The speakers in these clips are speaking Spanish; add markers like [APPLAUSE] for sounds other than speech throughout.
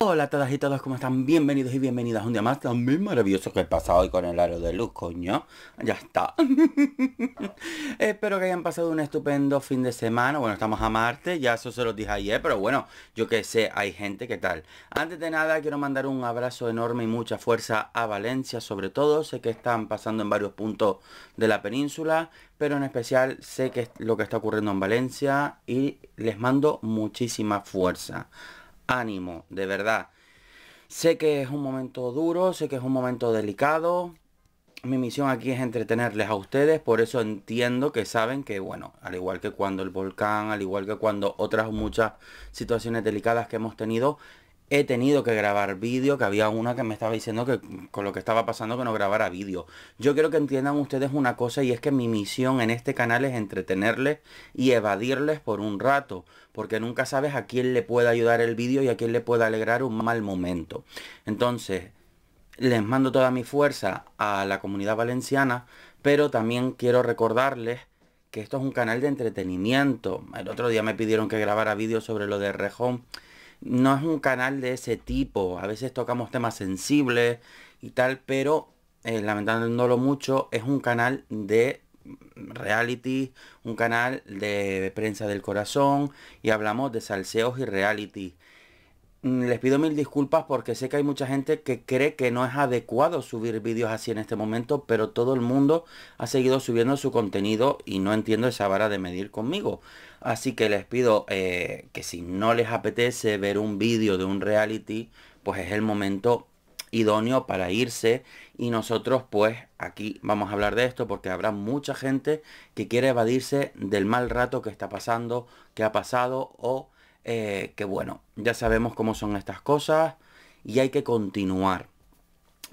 Hola a todas y todos, ¿cómo están? Bienvenidos y bienvenidas un día más. También maravilloso que he pasado hoy con el aro de luz, coño. Ya está. [LAUGHS] Espero que hayan pasado un estupendo fin de semana. Bueno, estamos a Marte, ya eso se los dije ayer, pero bueno, yo que sé, hay gente que tal. Antes de nada, quiero mandar un abrazo enorme y mucha fuerza a Valencia, sobre todo. Sé que están pasando en varios puntos de la península, pero en especial sé que es lo que está ocurriendo en Valencia y les mando muchísima fuerza ánimo, de verdad. Sé que es un momento duro, sé que es un momento delicado. Mi misión aquí es entretenerles a ustedes, por eso entiendo que saben que, bueno, al igual que cuando el volcán, al igual que cuando otras muchas situaciones delicadas que hemos tenido, he tenido que grabar vídeo, que había una que me estaba diciendo que con lo que estaba pasando que no grabara vídeo. Yo quiero que entiendan ustedes una cosa y es que mi misión en este canal es entretenerles y evadirles por un rato porque nunca sabes a quién le puede ayudar el vídeo y a quién le puede alegrar un mal momento. Entonces, les mando toda mi fuerza a la comunidad valenciana, pero también quiero recordarles que esto es un canal de entretenimiento. El otro día me pidieron que grabara vídeos sobre lo de Rejón. No es un canal de ese tipo. A veces tocamos temas sensibles y tal, pero eh, lamentándolo mucho, es un canal de reality, un canal de prensa del corazón y hablamos de salseos y reality. Mm, les pido mil disculpas porque sé que hay mucha gente que cree que no es adecuado subir vídeos así en este momento, pero todo el mundo ha seguido subiendo su contenido y no entiendo esa vara de medir conmigo. Así que les pido eh, que si no les apetece ver un vídeo de un reality, pues es el momento idóneo para irse y nosotros pues aquí vamos a hablar de esto porque habrá mucha gente que quiere evadirse del mal rato que está pasando, que ha pasado o eh, que bueno, ya sabemos cómo son estas cosas y hay que continuar.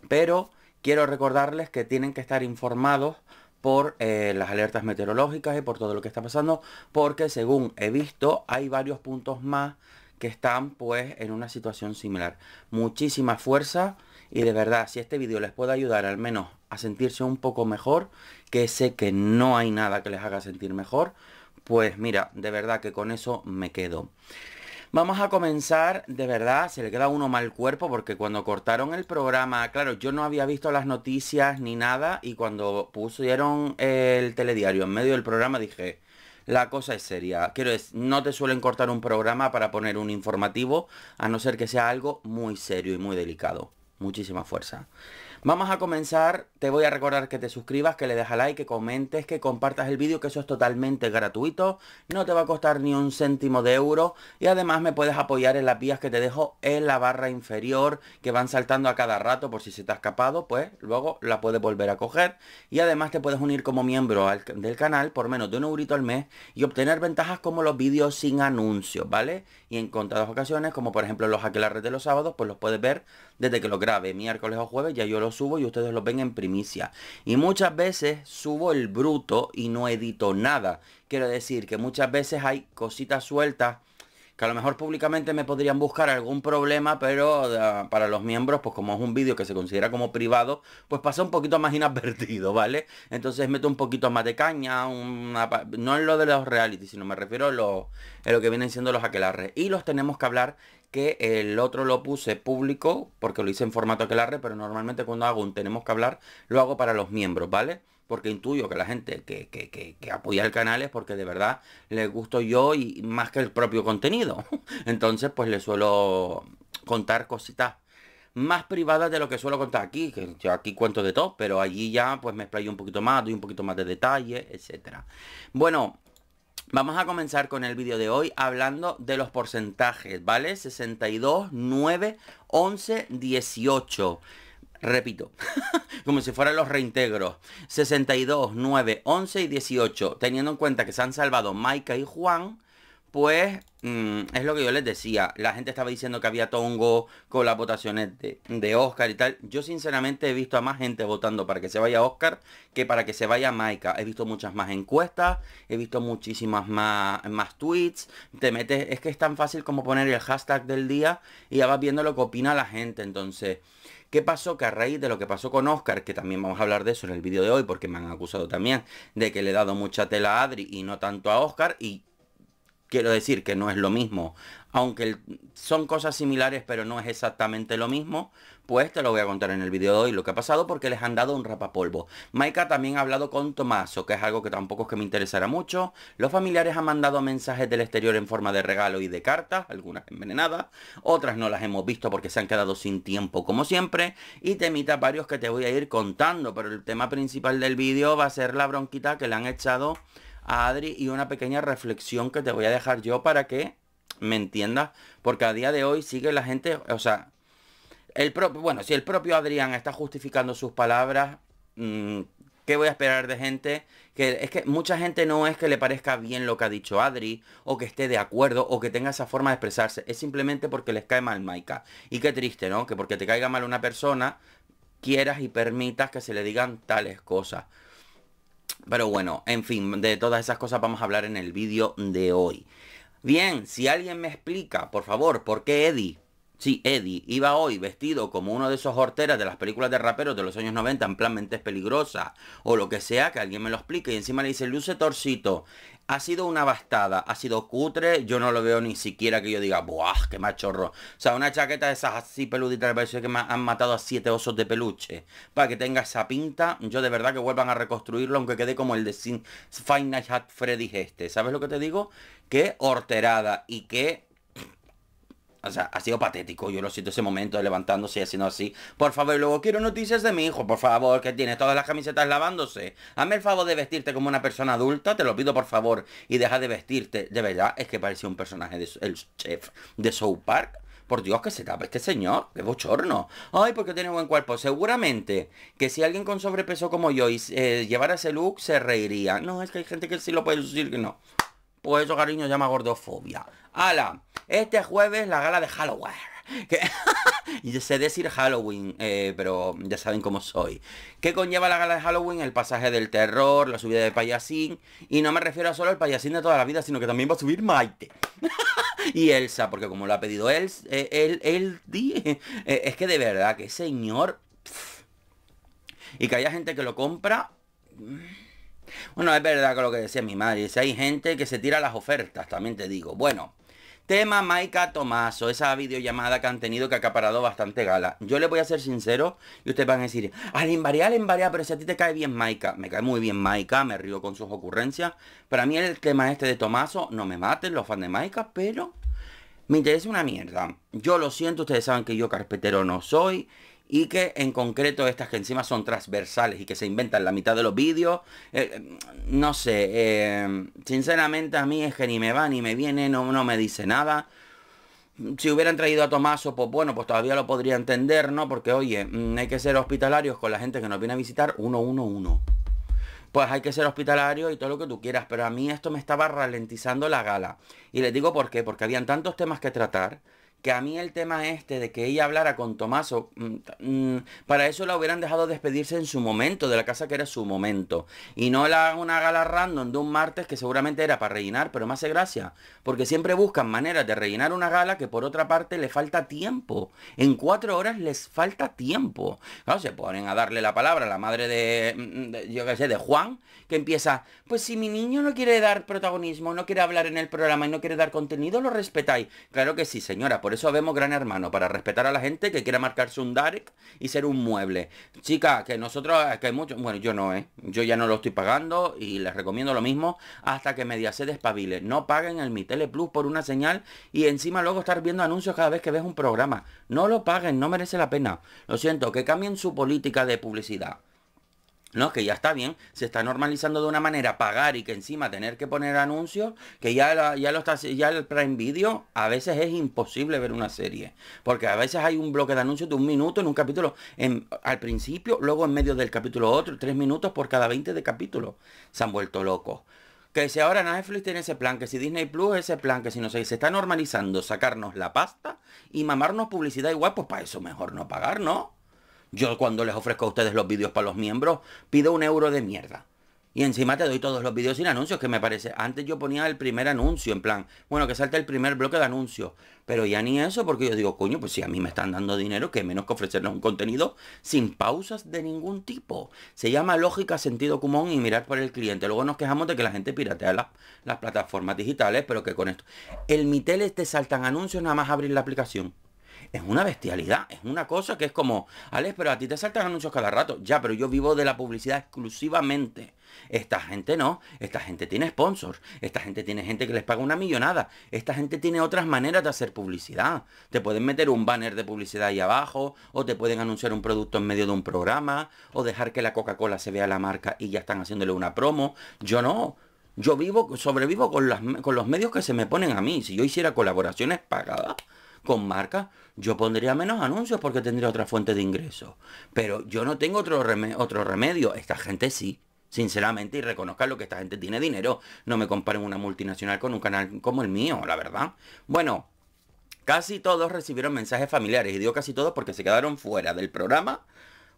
Pero quiero recordarles que tienen que estar informados por eh, las alertas meteorológicas y por todo lo que está pasando, porque según he visto hay varios puntos más que están pues en una situación similar. Muchísima fuerza y de verdad, si este vídeo les puede ayudar al menos a sentirse un poco mejor, que sé que no hay nada que les haga sentir mejor, pues mira, de verdad que con eso me quedo. Vamos a comenzar, de verdad, se le queda uno mal cuerpo porque cuando cortaron el programa, claro, yo no había visto las noticias ni nada y cuando pusieron el telediario en medio del programa dije, la cosa es seria. Quiero decir, no te suelen cortar un programa para poner un informativo, a no ser que sea algo muy serio y muy delicado muchísima fuerza. Vamos a comenzar, te voy a recordar que te suscribas, que le dejas like, que comentes, que compartas el vídeo, que eso es totalmente gratuito, no te va a costar ni un céntimo de euro y además me puedes apoyar en las vías que te dejo en la barra inferior que van saltando a cada rato por si se te ha escapado, pues luego la puedes volver a coger y además te puedes unir como miembro del canal por menos de un eurito al mes y obtener ventajas como los vídeos sin anuncios, ¿vale? Y en contadas ocasiones, como por ejemplo los aquelarres de los sábados, pues los puedes ver desde que lo grabe, miércoles o jueves, ya yo los subo y ustedes lo ven en primicia. Y muchas veces subo el bruto y no edito nada. Quiero decir que muchas veces hay cositas sueltas que a lo mejor públicamente me podrían buscar algún problema, pero ah, para los miembros, pues como es un vídeo que se considera como privado, pues pasa un poquito más [LAUGHS] inadvertido, ¿vale? Entonces meto un poquito más de caña, no en lo de los reality, sino me refiero a lo, a lo que vienen siendo los aquelarres. Y los tenemos que hablar que el otro lo puse público porque lo hice en formato aquelarre, pero normalmente cuando hago un tenemos que hablar, lo hago para los miembros, ¿vale? Porque intuyo que la gente que, que, apoya el canal es porque de verdad les gusto yo y más que el propio contenido. [LAUGHS] Entonces, pues le suelo contar cositas más privadas de lo que suelo contar aquí, que yo aquí cuento de todo, pero allí ya pues me explayo un poquito más, doy un poquito más de detalle, etcétera. Bueno, Vamos a comenzar con el vídeo de hoy hablando de los porcentajes, ¿vale? 62, 9, 11, 18. Repito, [LAUGHS] como si fueran los reintegros. 62, 9, 11 y 18. Teniendo en cuenta que se han salvado Maika y Juan, pues mm, es lo que yo les decía. La gente estaba diciendo que había tongo con las votaciones de, Oscar y tal. Yo sinceramente he visto a más gente votando para que se vaya Oscar que para que se vaya Maika. He visto muchas más encuestas, he visto muchísimas más, más tweets. Te metes, es que es tan fácil como poner el hashtag del día y ya vas viendo lo que opina la gente. Entonces, ¿Qué pasó? Que a raíz de lo que pasó con Oscar, que también vamos a hablar de eso en el vídeo de hoy, porque me han acusado también de que le he dado mucha tela a Adri y no tanto a Oscar, y Quiero decir que no es lo mismo. Aunque son cosas similares, pero no es exactamente lo mismo, pues te lo voy a contar en el video de hoy lo que ha pasado porque les han dado un rapapolvo. Maika también ha hablado con Tomaso, que es algo que tampoco es que me interesara mucho. Los familiares han mandado mensajes del exterior en forma de regalo y de cartas, algunas envenenadas, otras no las hemos visto porque se han quedado sin tiempo como siempre. Y temita varios que te voy a ir contando, pero el tema principal del vídeo va a ser la bronquita que le han echado Adri y una pequeña reflexión que te voy a dejar yo para que me entiendas, porque a día de hoy sigue la gente, o sea, el propio, bueno, si el propio Adrián está justificando sus palabras, que mm, ¿Qué voy a esperar de gente? Que es que mucha gente no es que le parezca bien lo que ha dicho Adri, o que esté de acuerdo, o que tenga esa forma de expresarse. Es simplemente porque les cae mal Maika. Y qué triste, ¿no? Que porque te caiga mal una persona, quieras y permitas que se le digan tales cosas. Pero bueno, en fin, de todas esas cosas vamos a hablar en el vídeo de hoy. Bien, si alguien me explica, por favor, por qué Eddie, Si Eddie, iba hoy vestido como uno de esos horteras de las películas de raperos de los años 90, en plan Mente Peligrosa... o lo que sea, que alguien me lo explique y encima le dice, luce torcito. Ha sido una bastada, ha sido cutre, yo no lo veo ni siquiera que yo diga, ¡buah, qué machorro! O sea, una chaqueta de esas así peluditas, me parece que me han matado a siete osos de peluche. Para que tenga esa pinta, yo de verdad que vuelvan a reconstruirlo, aunque quede como el de Sin Final Hat Freddy este. ¿Sabes lo que te digo? Qué horterada y qué o sea, ha sido patético. Yo lo siento ese momento levantándose y haciendo así. Por favor, luego quiero noticias de mi hijo, por favor, que tiene todas las camisetas lavándose. Hazme el favor de vestirte como una persona adulta, te lo pido por favor. Y deja de vestirte. De verdad, es que parecía un personaje de el chef de South Park. Por Dios, que se tapa este señor, qué bochorno. Ay, porque tiene buen cuerpo. Seguramente que si alguien con sobrepeso como yo eh, llevara ese look, se reiría. No, es que hay gente que sí lo puede decir que no. Pues eso, cariño, llama gordofobia. ¡Hala! este jueves la gala de Halloween. [LAUGHS] Y sé decir Halloween, eh, pero ya saben cómo soy. ¿Qué conlleva la gala de Halloween? El pasaje del terror, la subida de payasín. Y no me refiero solo al payasín de toda la vida, sino que también va a subir Maite. [LAUGHS] y Elsa, porque como lo ha pedido él, eh, él, él, eh, es que de verdad, que señor... y que haya gente que lo compra... Mm, bueno, es verdad que lo que decía mi madre, si hay gente que se tira las ofertas, también te digo. Bueno, Tema Maika Tomaso, esa videollamada que han tenido que ha acaparado bastante gala. Yo le voy a ser sincero y ustedes van a decir, al invariar, al pero si a ti te cae bien Maika. Me cae muy bien Maika, me río con sus ocurrencias. Para mí el tema este de Tomaso, no me maten los fans de Maika, pero me interesa una mierda. Yo lo siento, ustedes saben que yo carpetero no soy y que en concreto estas que encima son transversales y que se inventan la mitad de los vídeos, eh, no sé, eh, sinceramente a mí es que ni me va ni me viene, no, me dice nada. Si hubieran traído a Tomaso, pues bueno, pues todavía lo podría entender, ¿no? Porque oye, mm, hay que ser hospitalarios con la gente que nos viene a visitar uno, uno, uno. Pues hay que ser hospitalario y todo lo que tú quieras, pero a mí esto me estaba ralentizando la gala. Y les digo por qué, porque habían tantos temas que tratar que a mí el tema este de que ella hablara con Tomaso, mm, mm, para eso la hubieran dejado despedirse en su momento, de la casa que era su momento. Y no la, una gala random de un martes que seguramente era para rellenar, pero más hace gracia. Porque siempre buscan maneras de rellenar una gala que por otra parte le falta tiempo. En cuatro horas les falta tiempo. no se ponen a darle la palabra a la madre mm, de, yo qué sé, de Juan, que empieza, pues si mi niño no quiere dar protagonismo, no quiere hablar en el programa y no quiere dar contenido, lo respetáis. Claro que sí, señora, por eso vemos Gran Hermano, para respetar a la gente que quiera marcarse un Dark y ser un mueble. Chica, que nosotros, eh, que hay muchos, bueno, yo no, ¿eh? Yo ya no lo estoy pagando y les recomiendo lo mismo hasta que Mediaset despabile. No paguen el Mi Tele Plus por una señal y encima luego estar viendo anuncios cada vez que ves un programa. No lo paguen, no merece la pena. Lo siento, que cambien su política de publicidad. ¿no? Que ya está bien, se está normalizando de una manera pagar y que encima tener que poner anuncios, que ya, ya, lo está, ya el Prime Video a veces es imposible ver una serie, porque a veces hay un bloque de anuncios de un minuto en un capítulo en, al principio, luego en medio del capítulo otro, tres minutos por cada 20 de capítulo. Se han vuelto locos. Que si ahora Netflix tiene ese plan, que si Disney Plus ese plan, que si no sé, se está normalizando sacarnos la pasta y mamarnos publicidad igual, pues para eso mejor no pagar, ¿no? Yo cuando les ofrezco a ustedes los vídeos para los miembros, pido un euro de mierda. Y encima te doy todos los vídeos sin anuncios, que me parece. Antes yo ponía el primer anuncio, en plan, bueno, que salte el primer bloque de anuncios. Pero ya ni eso, porque yo digo, coño, pues si a mí me están dando dinero, que menos que ofrecernos un contenido sin pausas de ningún tipo. Se llama lógica, sentido común y mirar por el cliente. Luego nos quejamos de que la gente piratea las, las plataformas digitales, pero que con esto. El Mitel te saltan anuncios nada más abrir la aplicación es una bestialidad, es una cosa que es como, Alex, pero a ti te saltan anuncios cada rato. Ya, pero yo vivo de la publicidad exclusivamente. Esta gente no, esta gente tiene sponsors, esta gente tiene gente que les paga una millonada, esta gente tiene otras maneras de hacer publicidad. Te pueden meter un banner de publicidad ahí abajo, o te pueden anunciar un producto en medio de un programa, o dejar que la Coca-Cola se vea la marca y ya están haciéndole una promo. Yo no. Yo vivo, sobrevivo con, las, con los medios que se me ponen a mí. Si yo hiciera colaboraciones pagadas, con marca, yo pondría menos anuncios porque tendría otra fuente de ingresos. Pero yo no tengo otro, otro remedio. Esta gente sí, sinceramente, y reconozcan lo que esta gente tiene dinero. No me comparen una multinacional con un canal como el mío, la verdad. Bueno, casi todos recibieron mensajes familiares, y digo casi todos porque se quedaron fuera del programa.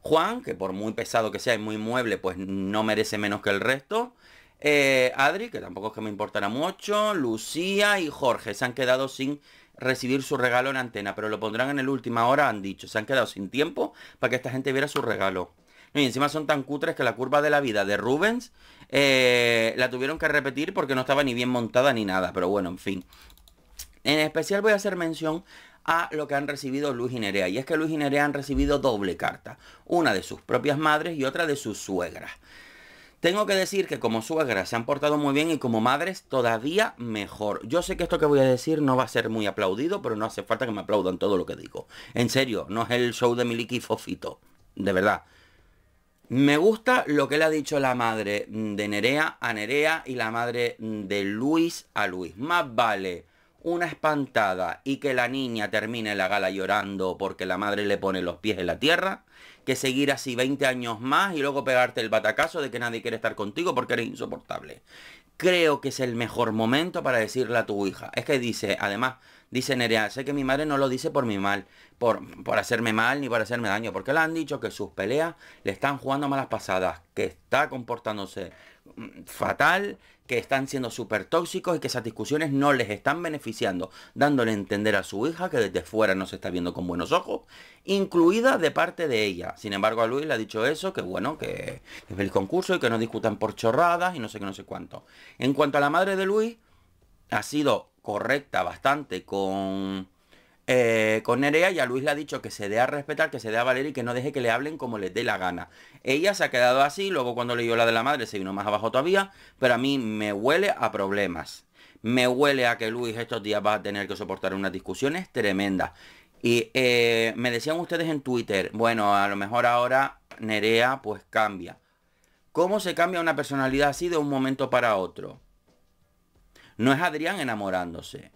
Juan, que por muy pesado que sea y muy mueble, pues no merece menos que el resto. Eh, Adri, que tampoco es que me importara mucho, Lucía y Jorge se han quedado sin recibir su regalo en antena, pero lo pondrán en el última hora, han dicho. Se han quedado sin tiempo para que esta gente viera su regalo. y encima son tan cutres que la curva de la vida de Rubens eh, la tuvieron que repetir porque no estaba ni bien montada ni nada. Pero bueno, en fin. En especial voy a hacer mención a lo que han recibido Luis y Nerea. Y es que Luis y Nerea han recibido doble carta. Una de sus propias madres y otra de sus suegras. Tengo que decir que como suegras se han portado muy bien y como madres todavía mejor. Yo sé que esto que voy a decir no va a ser muy aplaudido, pero no hace falta que me aplaudan todo lo que digo. En serio, no es el show de Miliki Fofito. De verdad. Me gusta lo que le ha dicho la madre de Nerea a Nerea y la madre de Luis a Luis. Más vale una espantada y que la niña termine la gala llorando porque la madre le pone los pies en la tierra que seguir así 20 años más y luego pegarte el batacazo de que nadie quiere estar contigo porque eres insoportable. Creo que es el mejor momento para decirle a tu hija. Es que dice, además, dice Nerea, sé que mi madre no lo dice por mi mal, por, por hacerme mal ni por hacerme daño, porque le han dicho que sus peleas le están jugando malas pasadas, que está comportándose fatal, que están siendo súper tóxicos y que esas discusiones no les están beneficiando, dándole a entender a su hija que desde fuera no se está viendo con buenos ojos, incluida de parte de ella. Sin embargo, a Luis le ha dicho eso, que bueno, que es el concurso y que no discutan por chorradas y no sé qué, no sé cuánto. En cuanto a la madre de Luis, ha sido correcta bastante con eh, con Nerea ya Luis le ha dicho que se dé a respetar, que se dé a valer y que no deje que le hablen como les dé la gana. Ella se ha quedado así, luego cuando leyó la de la madre se vino más abajo todavía, pero a mí me huele a problemas. Me huele a que Luis estos días va a tener que soportar unas discusiones tremendas. Y eh, me decían ustedes en Twitter, bueno, a lo mejor ahora Nerea pues cambia. ¿Cómo se cambia una personalidad así de un momento para otro? No es Adrián enamorándose.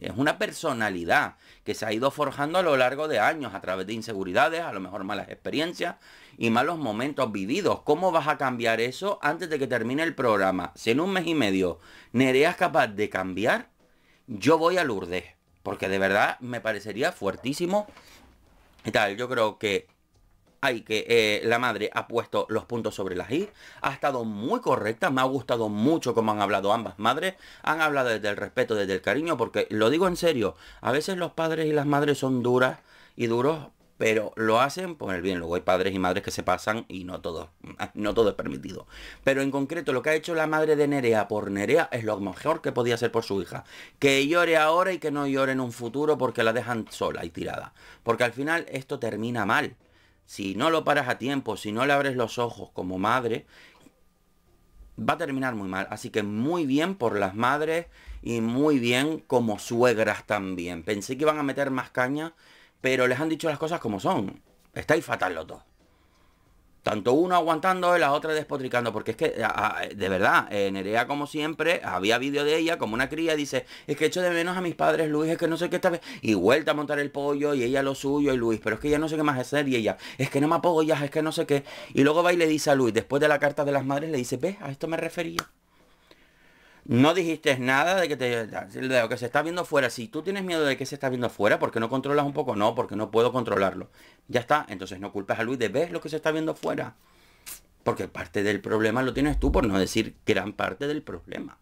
Es una personalidad que se ha ido forjando a lo largo de años a través de inseguridades, a lo mejor malas experiencias y malos momentos vividos. ¿Cómo vas a cambiar eso antes de que termine el programa? Si en un mes y medio Nerea es capaz de cambiar, yo voy a Lourdes. Porque de verdad me parecería fuertísimo. Y tal, yo creo que hay que eh, la madre ha puesto los puntos sobre las i, ha estado muy correcta, me ha gustado mucho cómo han hablado ambas madres, han hablado desde el respeto, desde el cariño, porque lo digo en serio, a veces los padres y las madres son duras y duros, pero lo hacen por el bien. Luego hay padres y madres que se pasan y no todo, [LAUGHS] no todo es permitido. Pero en concreto lo que ha hecho la madre de Nerea por Nerea es lo mejor que podía hacer por su hija. Que llore ahora y que no llore en un futuro porque la dejan sola y tirada. Porque al final esto termina mal si no lo paras a tiempo, si no le abres los ojos como madre, va a terminar muy mal. Así que muy bien por las madres y muy bien como suegras también. Pensé que iban a meter más caña, pero les han dicho las cosas como son. Estáis fatal los dos tanto uno aguantando y la otra despotricando, porque es que, de verdad, eh, Nerea, como siempre, había vídeo de ella, como una cría, dice, es que echo de menos a mis padres, Luis, es que no sé qué vez Y vuelta a montar el pollo, y ella lo suyo, y Luis, pero es que ella no sé qué más hacer, y ella, es que no me apoyas, es que no sé qué. Y luego va y le dice a Luis, después de la carta de las madres, le dice, ves, a esto me refería. No dijiste nada de que te de que se está viendo fuera. Si tú tienes miedo de que se está viendo fuera, porque no controlas un poco, no, porque no puedo controlarlo. Ya está, entonces no culpas a Luis de ver lo que se está viendo fuera. Porque parte del problema lo tienes tú, por no decir gran parte del problema.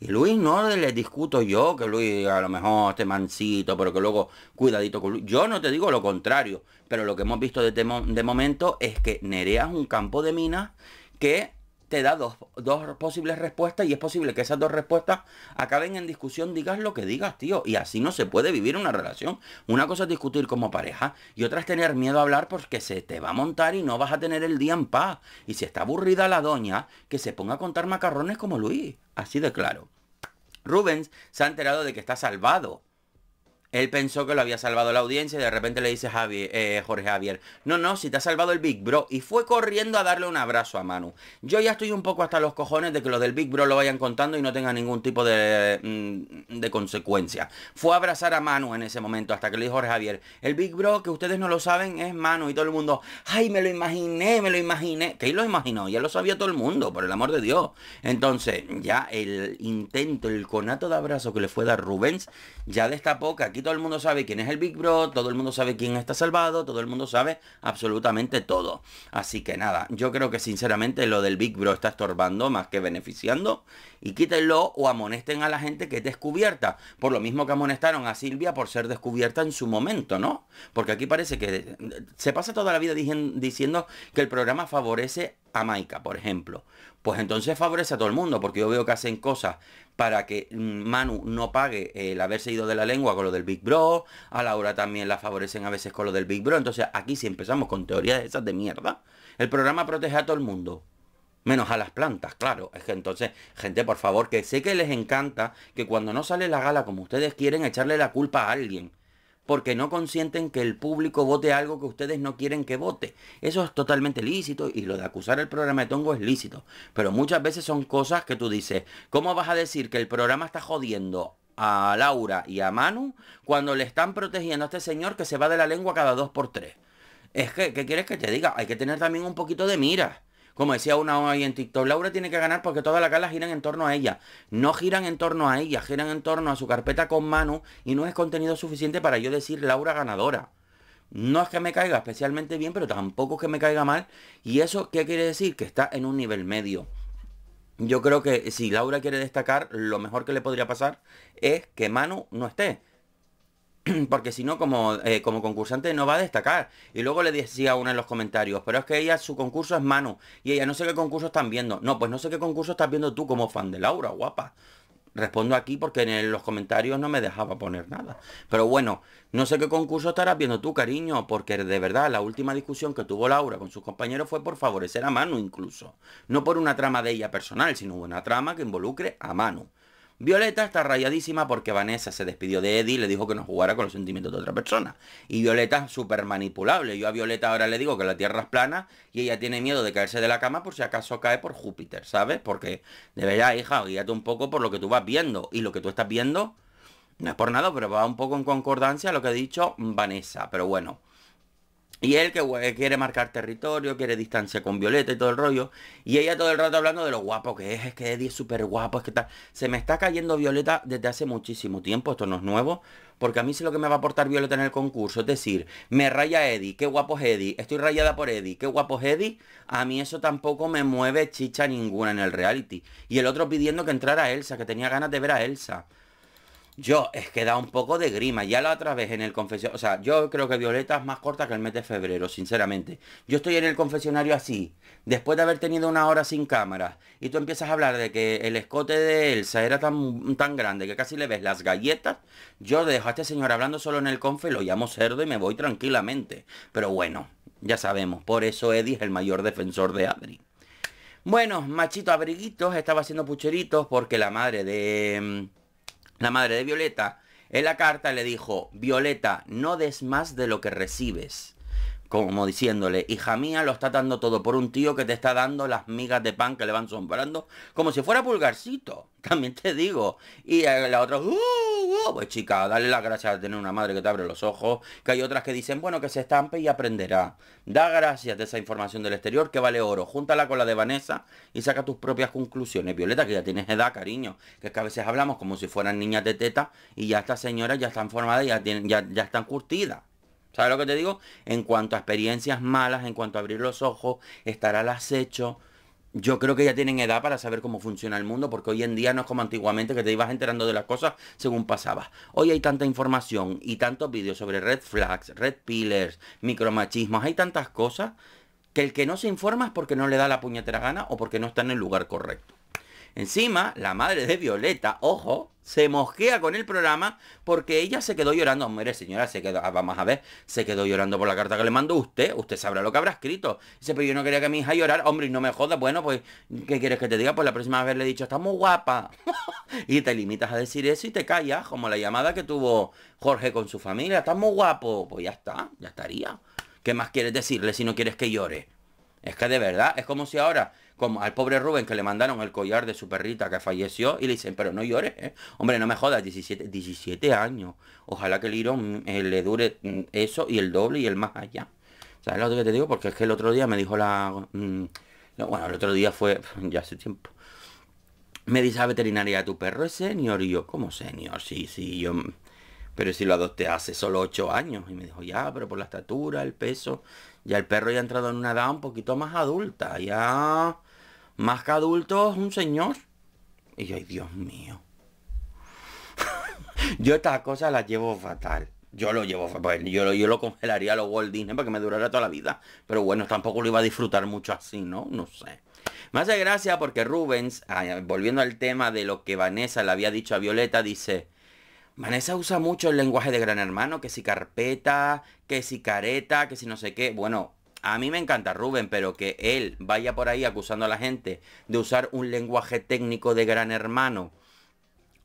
Y Luis no le discuto yo, que Luis a lo mejor esté mansito, pero que luego cuidadito con Luis. Yo no te digo lo contrario, pero lo que hemos visto de, momento es que nereas un campo de minas que te da dos, posibles respuestas y es posible que esas dos respuestas acaben en discusión, digas lo que digas, tío. Y así no se puede vivir una relación. Una cosa es discutir como pareja y otra es tener miedo a hablar porque se te va a montar y no vas a tener el día en paz. Y si está aburrida la doña, que se ponga a contar macarrones como Luis. Así de claro. Rubens se ha enterado de que está salvado él pensó que lo había salvado la audiencia y de repente le dice eh, Jorge Javier, no, no, si te ha salvado el Big Bro. Y fue corriendo a darle un abrazo a Manu. Yo ya estoy un poco hasta los cojones de que los del Big Bro lo vayan contando y no tenga ningún tipo de, mm, de consecuencia. Fue a abrazar a Manu en ese momento hasta que le dijo Jorge Javier, el Big Bro, que ustedes no lo saben, es Manu. Y todo el mundo, ay, me lo imaginé, me lo imaginé. Que lo imaginó, ya lo sabía todo el mundo, por el amor de Dios. Entonces, ya el intento, el conato de abrazo que le fue a dar Rubens, ya de que poca todo el mundo sabe quién es el Big Bro, todo el mundo sabe quién está salvado, todo el mundo sabe absolutamente todo. Así que nada, yo creo que sinceramente lo del Big Bro está estorbando más que beneficiando. Y quítenlo o amonesten a la gente que es descubierta. Por lo mismo que amonestaron a Silvia por ser descubierta en su momento, ¿no? Porque aquí parece que eh, se pasa toda la vida diciendo que el programa favorece a Maika, por ejemplo pues entonces favorece a todo el mundo, porque yo veo que hacen cosas para que mm, Manu no pague el haberse ido de la lengua con lo del Big Bro, a Laura también la favorecen a veces con lo del Big Bro, entonces aquí si empezamos con teorías esas de mierda, el programa protege a todo el mundo. Menos a las plantas, claro. Es que entonces, gente, por favor, que sé que les encanta que cuando no sale la gala como ustedes quieren, echarle la culpa a alguien porque no consienten que el público vote algo que ustedes no quieren que vote. Eso es totalmente lícito y lo de acusar el programa de Tongo es lícito. Pero muchas veces son cosas que tú dices, ¿cómo vas a decir que el programa está jodiendo a Laura y a Manu cuando le están protegiendo a este señor que se va de la lengua cada dos por tres? Es que, ¿qué quieres que te diga? Hay que tener también un poquito de mira. Como decía una hoy en TikTok, Laura tiene que ganar porque todas la caras giran en torno a ella. No giran en torno a ella, giran en torno a su carpeta con Manu y no es contenido suficiente para yo decir Laura ganadora. No es que me caiga especialmente bien, pero tampoco es que me caiga mal. ¿Y eso qué quiere decir? Que está en un nivel medio. Yo creo que si Laura quiere destacar, lo mejor que le podría pasar es que Manu no esté. [CLEARS THROAT] porque si no como, eh, como concursante no va a destacar. Y luego le decía una en los comentarios, pero es que ella su concurso es Manu y ella no sé qué concurso están viendo. No, pues no sé qué concurso estás viendo tú como fan de Laura, guapa. Respondo aquí porque en los comentarios no me dejaba poner nada. Pero bueno, no sé qué concurso estarás viendo tú, cariño, porque de verdad la última discusión que tuvo Laura con sus compañeros fue por favorecer a Manu incluso. No por una trama de ella personal, sino una trama que involucre a Manu. Violeta está rayadísima porque Vanessa se despidió de Eddie y le dijo que no jugara con los sentimientos de otra persona. Y Violeta es súper manipulable. Yo a Violeta ahora le digo que la Tierra es plana y ella tiene miedo de caerse de la cama por si acaso cae por Júpiter, ¿sabes? Porque de verdad, hija, guíate un poco por lo que tú vas viendo. Y lo que tú estás viendo, no es por nada, pero va un poco en concordancia a lo que ha dicho Vanessa. Pero bueno, y él que quiere marcar territorio, quiere distancia con Violeta y todo el rollo. Y ella todo el rato hablando de lo guapo que es, es que Eddie es súper guapo, es que tal. Se me está cayendo Violeta desde hace muchísimo tiempo, esto no es nuevo. Porque a mí sí lo que me va a aportar Violeta en el concurso. Es decir, me raya Eddie, qué guapo es Eddie, estoy rayada por Eddie, qué guapo es Eddie. A mí eso tampoco me mueve chicha ninguna en el reality. Y el otro pidiendo que entrara Elsa, que tenía ganas de ver a Elsa. Yo, es que da un poco de grima. Ya la otra vez en el confesionario. O sea, yo creo que Violeta es más corta que el mes de febrero, sinceramente. Yo estoy en el confesionario así, después de haber tenido una hora sin cámara, y tú empiezas a hablar de que el escote de Elsa era tan, tan grande que casi le ves las galletas. Yo dejo a este señor hablando solo en el confe, lo llamo cerdo y me voy tranquilamente. Pero bueno, ya sabemos. Por eso Eddie es el mayor defensor de Adri. Bueno, machito abriguitos, estaba haciendo pucheritos porque la madre de la madre de Violeta en la carta le dijo, Violeta, no des más de lo que recibes como diciéndole, hija mía, lo está dando todo por un tío que te está dando las migas de pan que le van sombrando, como si fuera pulgarcito, [LAUGHS] también te digo. Y eh, la otra, uh, uh, pues chica, dale las gracias de tener una madre que te abre los ojos, que hay otras que dicen, bueno, que se estampe y aprenderá. Da gracias de esa información del exterior que vale oro, júntala con la de Vanessa y saca tus propias conclusiones. Violeta, que ya tienes edad, cariño, que es que a veces hablamos como si fueran niñas de teta y ya estas señoras ya están formadas, ya, tienen, ya, ya están curtidas. ¿Sabes lo que te digo? En cuanto a experiencias malas, en cuanto a abrir los ojos, estar al acecho, yo creo que ya tienen edad para saber cómo funciona el mundo, porque hoy en día no es como antiguamente que te ibas enterando de las cosas según pasabas. Hoy hay tanta información y tantos vídeos sobre red flags, red pillers, micromachismos, hay tantas cosas que el que no se informa es porque no le da la puñetera gana o porque no está en el lugar correcto. Encima, la madre de Violeta, ojo, se mosquea con el programa porque ella se quedó llorando. Hombre, señora, se quedó, ah, vamos a ver, se quedó llorando por la carta que le mandó usted. Usted sabrá lo que habrá escrito. Dice, pero yo no quería que mi hija llorara. Hombre, y no me jodas. Bueno, pues, ¿qué quieres que te diga? Pues la próxima vez le he dicho, está muy guapa. [LAUGHS] y te limitas a decir eso y te callas, como la llamada que tuvo Jorge con su familia. Está muy guapo. Pues ya está, ya estaría. ¿Qué más quieres decirle si no quieres que llore? Es que de verdad, es como si ahora como al pobre Rubén que le mandaron el collar de su perrita que falleció y le dicen, pero no llores, ¿eh? hombre, no me jodas, 17, 17 años. Ojalá que el Irón eh, le dure mm, eso y el doble y el más allá. ¿Sabes lo que te digo? Porque es que el otro día me dijo la... Mm, bueno, el otro día fue [LAUGHS] ya hace tiempo. Me dice la veterinaria, ¿tu perro es senior? Y yo, ¿cómo señor? Sí, sí, yo... Mm, pero si lo adopté hace solo 8 años. Y me dijo, ya, pero por la estatura, el peso... Ya el perro ya ha entrado en una edad un poquito más adulta. Ya más que adultos, un señor. Y yo, ay, Dios mío. [LAUGHS] yo estas cosas las llevo fatal. Yo lo llevo, fatal. Pues, yo lo, yo lo congelaría a los Walt Disney para me durará toda la vida. Pero bueno, tampoco lo iba a disfrutar mucho así, ¿no? No sé. Me hace gracia porque Rubens, ah, volviendo al tema de lo que Vanessa le había dicho a Violeta, dice, Vanessa usa mucho el lenguaje de gran hermano, que si carpeta, que si careta, que si no sé qué. Bueno, a mí me encanta Rubén, pero que él vaya por ahí acusando a la gente de usar un lenguaje técnico de gran hermano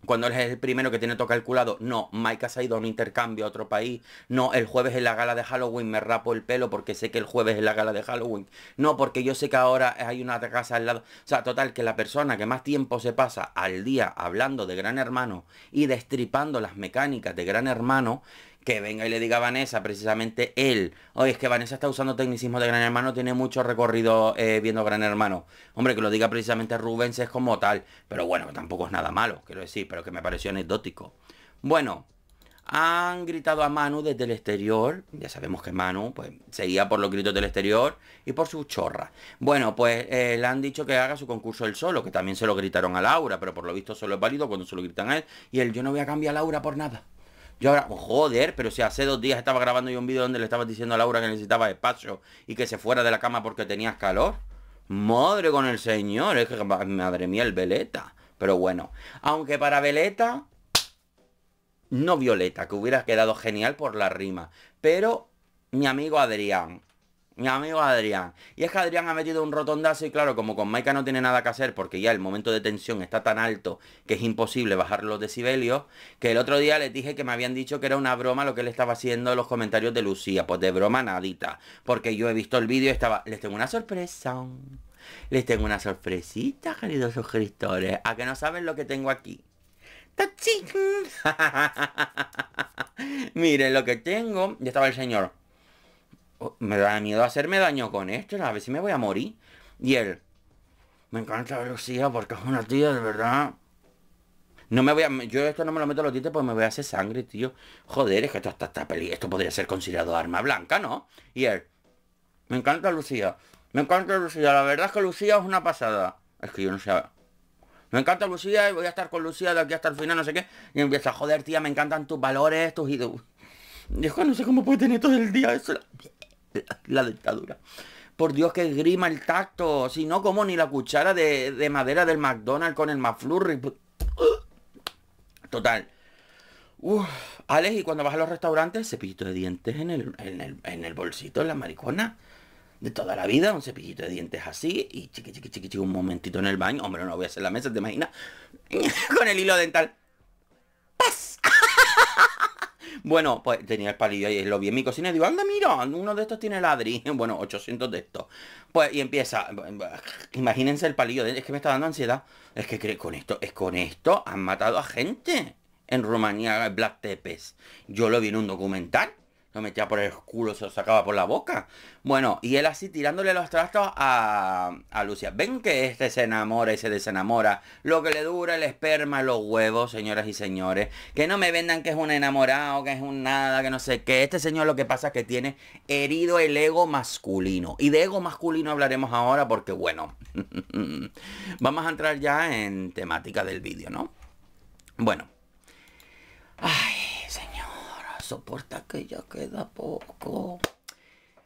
cuando él es el primero que tiene todo calculado. No, Mike has ha ido a un intercambio a otro país. No, el jueves en la gala de Halloween me rapo el pelo porque sé que el jueves es la gala de Halloween. No, porque yo sé que ahora hay una casa al lado. O sea, total, que la persona que más tiempo se pasa al día hablando de Gran Hermano y destripando las mecánicas de Gran Hermano que venga y le diga a Vanessa, precisamente él, oye, es que Vanessa está usando tecnicismo de Gran Hermano, tiene mucho recorrido eh, viendo Gran Hermano. Hombre, que lo diga precisamente Rubens es como tal, pero bueno, tampoco es nada malo, quiero decir, pero que me pareció anecdótico. Bueno, han gritado a Manu desde el exterior, ya sabemos que Manu pues, seguía por los gritos del exterior y por su chorra. Bueno, pues eh, le han dicho que haga su concurso él solo, que también se lo gritaron a Laura, pero por lo visto solo es válido cuando se lo gritan a él, y él, yo no voy a cambiar a Laura por nada. Yo ahora, pues, joder, pero si hace dos días estaba grabando yo un vídeo donde le estabas diciendo a Laura que necesitaba espacio y que se fuera de la cama porque tenías calor. Madre con el señor, es que madre mía, el Veleta. Pero bueno, aunque para Veleta, no Violeta, que hubiera quedado genial por la rima. Pero mi amigo Adrián, mi amigo Adrián. Y es que Adrián ha metido un rotondazo y claro, como con Maika no tiene nada que hacer porque ya el momento de tensión está tan alto que es imposible bajar los decibelios, que el otro día les dije que me habían dicho que era una broma lo que él estaba haciendo en los comentarios de Lucía. Pues de broma nadita, porque yo he visto el vídeo y estaba... Les tengo una sorpresa. Les tengo una sorpresita, queridos suscriptores. A que no saben lo que tengo aquí. ¡Tachín! [LAUGHS] Miren lo que tengo. Ya estaba el señor. Oh, me da miedo hacerme daño con esto, a ver si me voy a morir. Y él, me encanta Lucía porque es una tía de verdad. No me voy a, yo esto no me lo meto a los dientes porque me voy a hacer sangre, tío. Joder, es que esto, esta, peli, esto podría ser considerado arma blanca, ¿no? Y él, me encanta Lucía, me encanta Lucía, la verdad es que Lucía es una pasada. Es que yo no sé, me encanta Lucía y voy a estar con Lucía de aquí hasta el final, no sé qué. Y empieza, joder, tía, me encantan tus valores, tus es que no sé cómo puede tener todo el día eso. [LAUGHS] la dictadura. Por Dios que grima el tacto, si no como ni la cuchara de, madera del McDonald's con el McFlurry. Total. Alex, y cuando vas a los restaurantes, cepillito de dientes en el, bolsito, en la maricona. De toda la vida, un cepillito de dientes así, y chiqui, chiqui, chiqui, chiqui, un momentito en el baño. Hombre, no voy a hacer la mesa, ¿te imaginas? [LAUGHS] Con el hilo dental. [LAUGHS] Bueno, pues tenía el palillo y lo vi en mi cocina y digo, anda, mira, uno de estos tiene ladrillo. [LAUGHS] Bueno, 800 de estos. Pues, y empieza, imagínense el palillo, de, es que me está dando ansiedad. Es que con esto, es con esto han matado a gente en Rumanía, Black Tepes. Yo lo vi en un documental. Lo metía por el culo, se lo sacaba por la boca. Bueno, y él así tirándole los trastos a, Lucia. Ven que este se enamora y se desenamora. Lo que le dura el esperma, los huevos, señoras y señores. Que no me vendan que es un enamorado, que es un nada, que no sé Que Este señor lo que pasa es que tiene herido el ego masculino. Y de ego masculino hablaremos ahora porque, bueno, [LAUGHS] vamos a entrar ya en temática del vídeo, ¿no? Bueno. Ay soporta que ya queda poco.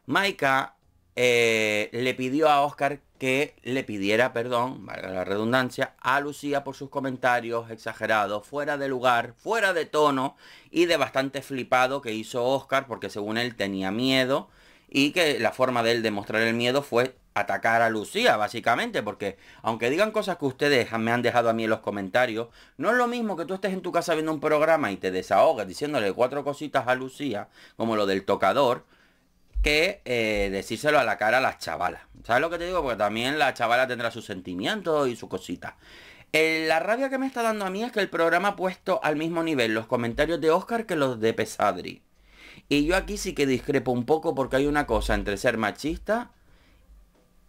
Maika eh, le pidió a Oscar que le pidiera perdón, valga la redundancia, a Lucía por sus comentarios exagerados, fuera de lugar, fuera de tono y de bastante flipado que hizo Oscar porque según él tenía miedo y que la forma de él demostrar el miedo fue atacar a Lucía, básicamente, porque aunque digan cosas que ustedes me han dejado a mí en los comentarios, no es lo mismo que tú estés en tu casa viendo un programa y te desahogas diciéndole cuatro cositas a Lucía, como lo del tocador, que eh, decírselo a la cara a las chavalas. ¿Sabes lo que te digo? Porque también la chavala tendrá sus sentimientos y su cosita eh, la rabia que me está dando a mí es que el programa ha puesto al mismo nivel los comentarios de Oscar que los de Pesadri. Y yo aquí sí que discrepo un poco porque hay una cosa entre ser machista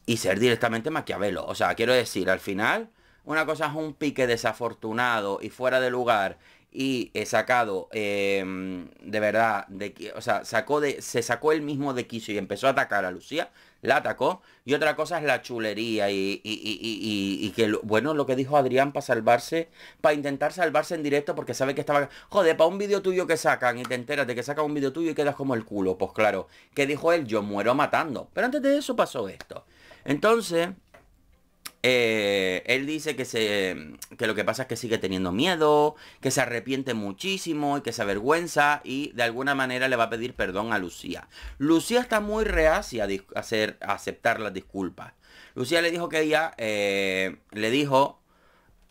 y ser directamente Maquiavelo. O sea, quiero decir, al final, una cosa es un pique desafortunado y fuera de lugar y he sacado em, de verdad de o sea sacó de se sacó el mismo de quiso y empezó a atacar a Lucía la atacó y otra cosa es la chulería y, que bueno lo que dijo Adrián para salvarse para intentar salvarse en directo porque sabe que estaba joder para un vídeo tuyo que sacan y te enteras de que sacan un vídeo tuyo y quedas como el culo pues claro que dijo él yo muero matando pero antes de eso pasó esto entonces, eh, él dice que, se, lo que pasa es que sigue teniendo miedo, que se arrepiente muchísimo y que se avergüenza y de alguna manera le va a pedir perdón a Lucía. Lucía está muy reacia a, hacer, aceptar las disculpas. Lucía le dijo que ella eh, le dijo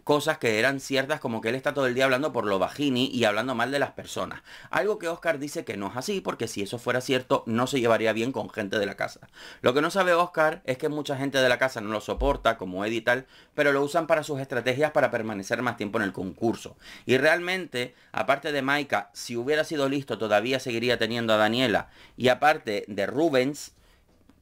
cosas que eran ciertas, como que él está todo el día hablando por lo bajini y hablando mal de las personas. Algo que Oscar dice que no es así, porque si eso fuera cierto, no se llevaría bien con gente de la casa. Lo que no sabe Oscar es que mucha gente de la casa no lo soporta, como Ed y tal, pero lo usan para sus estrategias para permanecer más tiempo en el concurso. Y realmente, aparte de Maika, si hubiera sido listo, todavía seguiría teniendo a Daniela. Y aparte de Rubens,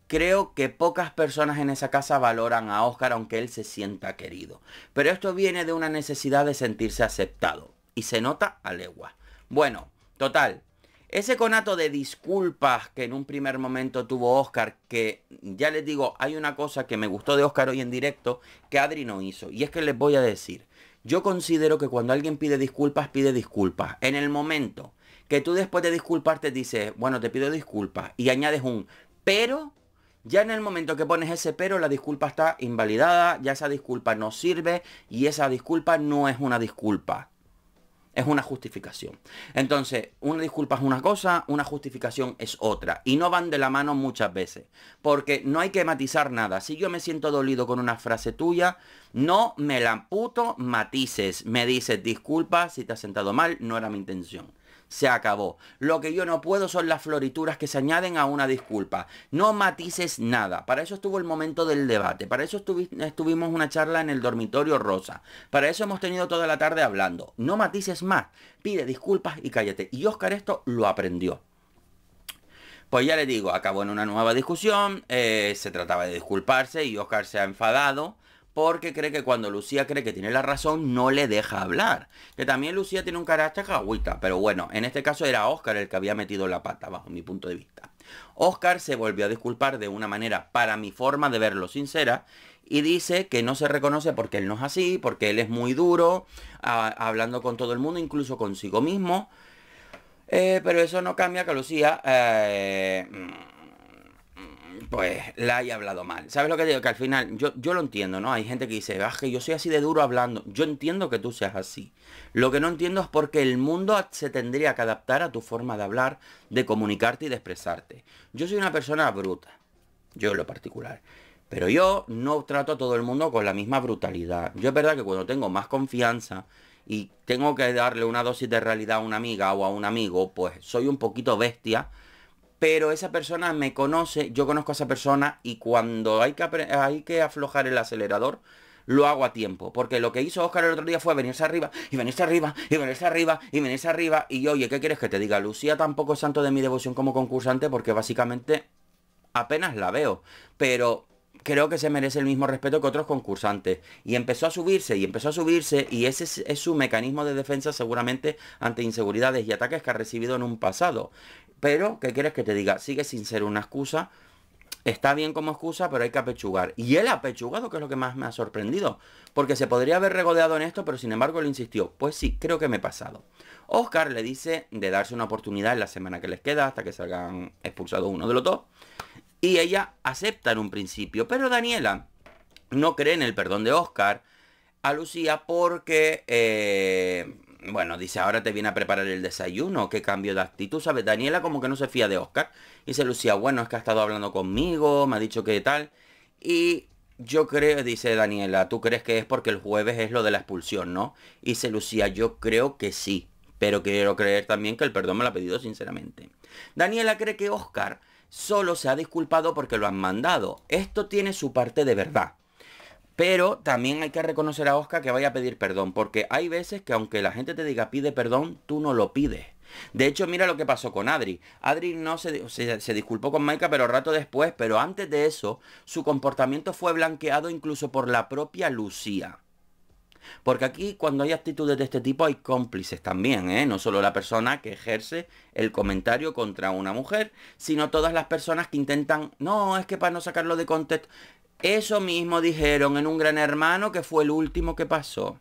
Creo que pocas personas en esa casa valoran a Oscar aunque él se sienta querido. Pero esto viene de una necesidad de sentirse aceptado. Y se nota a legua. Bueno, total. Ese conato de disculpas que en un primer momento tuvo Oscar, que ya les digo, hay una cosa que me gustó de Oscar hoy en directo que Adri no hizo. Y es que les voy a decir, yo considero que cuando alguien pide disculpas, pide disculpas. En el momento que tú después de disculparte dices, bueno, te pido disculpas y añades un pero ya en el momento que pones ese pero, la disculpa está invalidada, ya esa disculpa no sirve y esa disculpa no es una disculpa. Es una justificación. Entonces, una disculpa es una cosa, una justificación es otra. Y no van de la mano muchas veces. Porque no hay que matizar nada. Si yo me siento dolido con una frase tuya, no me la puto matices. Me dices, disculpa si te has sentado mal, no era mi intención. Se acabó. Lo que yo no puedo son las florituras que se añaden a una disculpa. No matices nada. Para eso estuvo el momento del debate. Para eso estuvimos una charla en el dormitorio rosa. Para eso hemos tenido toda la tarde hablando. No matices más. Pide disculpas y cállate. Y Oscar esto lo aprendió. Pues ya le digo, acabó en una nueva discusión, eh, se trataba de disculparse y Oscar se ha enfadado porque cree que cuando Lucía cree que tiene la razón no le deja hablar. Que también Lucía tiene un carácter agüita, pero bueno, en este caso era Oscar el que había metido la pata, bajo mi punto de vista. Oscar se volvió a disculpar de una manera, para mi forma de verlo sincera, y dice que no se reconoce porque él no es así, porque él es muy duro, hablando con todo el mundo, incluso consigo mismo. Eh, pero eso no cambia que Lucía... Eh, pues la haya hablado mal. ¿Sabes lo que digo? Que al final, yo, lo entiendo, ¿no? Hay gente que dice, ah, que yo soy así de duro hablando. Yo entiendo que tú seas así. Lo que no entiendo es porque el mundo se tendría que adaptar a tu forma de hablar, de comunicarte y de expresarte. Yo soy una persona bruta, yo lo particular. Pero yo no trato a todo el mundo con la misma brutalidad. Yo es verdad que cuando tengo más confianza y tengo que darle una dosis de realidad a una amiga o a un amigo, pues soy un poquito bestia pero esa persona me conoce, yo conozco a esa persona y cuando hay que, hay que aflojar el acelerador, lo hago a tiempo. Porque lo que hizo Oscar el otro día fue venirse arriba, y venirse arriba, y venirse arriba, y venirse arriba. Y yo, oye, ¿qué quieres que te diga? Lucía tampoco es santo de mi devoción como concursante porque básicamente apenas la veo. Pero creo que se merece el mismo respeto que otros concursantes. Y empezó a subirse, y empezó a subirse, y ese es su mecanismo de defensa seguramente ante inseguridades y ataques que ha recibido en un pasado. Pero, ¿qué quieres que te diga? Sigue sin ser una excusa. Está bien como excusa, pero hay que apechugar. Y él ha apechugado, que es lo que más me ha sorprendido. Porque se podría haber regodeado en esto, pero sin embargo él insistió. Pues sí, creo que me he pasado. Oscar le dice de darse una oportunidad en la semana que les queda, hasta que salgan expulsados uno de los dos. Y ella acepta en un principio. Pero Daniela no cree en el perdón de Oscar a Lucía porque... Eh, bueno, dice, ahora te viene a preparar el desayuno. Qué cambio de actitud, ¿sabes? Daniela como que no se fía de Oscar. Dice Lucía, bueno, es que ha estado hablando conmigo, me ha dicho que tal. Y yo creo, dice Daniela, tú crees que es porque el jueves es lo de la expulsión, ¿no? Y dice Lucía, yo creo que sí. Pero quiero creer también que el perdón me lo ha pedido sinceramente. Daniela cree que Oscar solo se ha disculpado porque lo han mandado. Esto tiene su parte de verdad. Pero también hay que reconocer a Oscar que vaya a pedir perdón, porque hay veces que aunque la gente te diga pide perdón, tú no lo pides. De hecho, mira lo que pasó con Adri. Adri no se, se, disculpó con Maika, pero rato después, pero antes de eso, su comportamiento fue blanqueado incluso por la propia Lucía. Porque aquí cuando hay actitudes de este tipo hay cómplices también, ¿eh? No solo la persona que ejerce el comentario contra una mujer, sino todas las personas que intentan, no, es que para no sacarlo de contexto, eso mismo dijeron en un gran hermano que fue el último que pasó.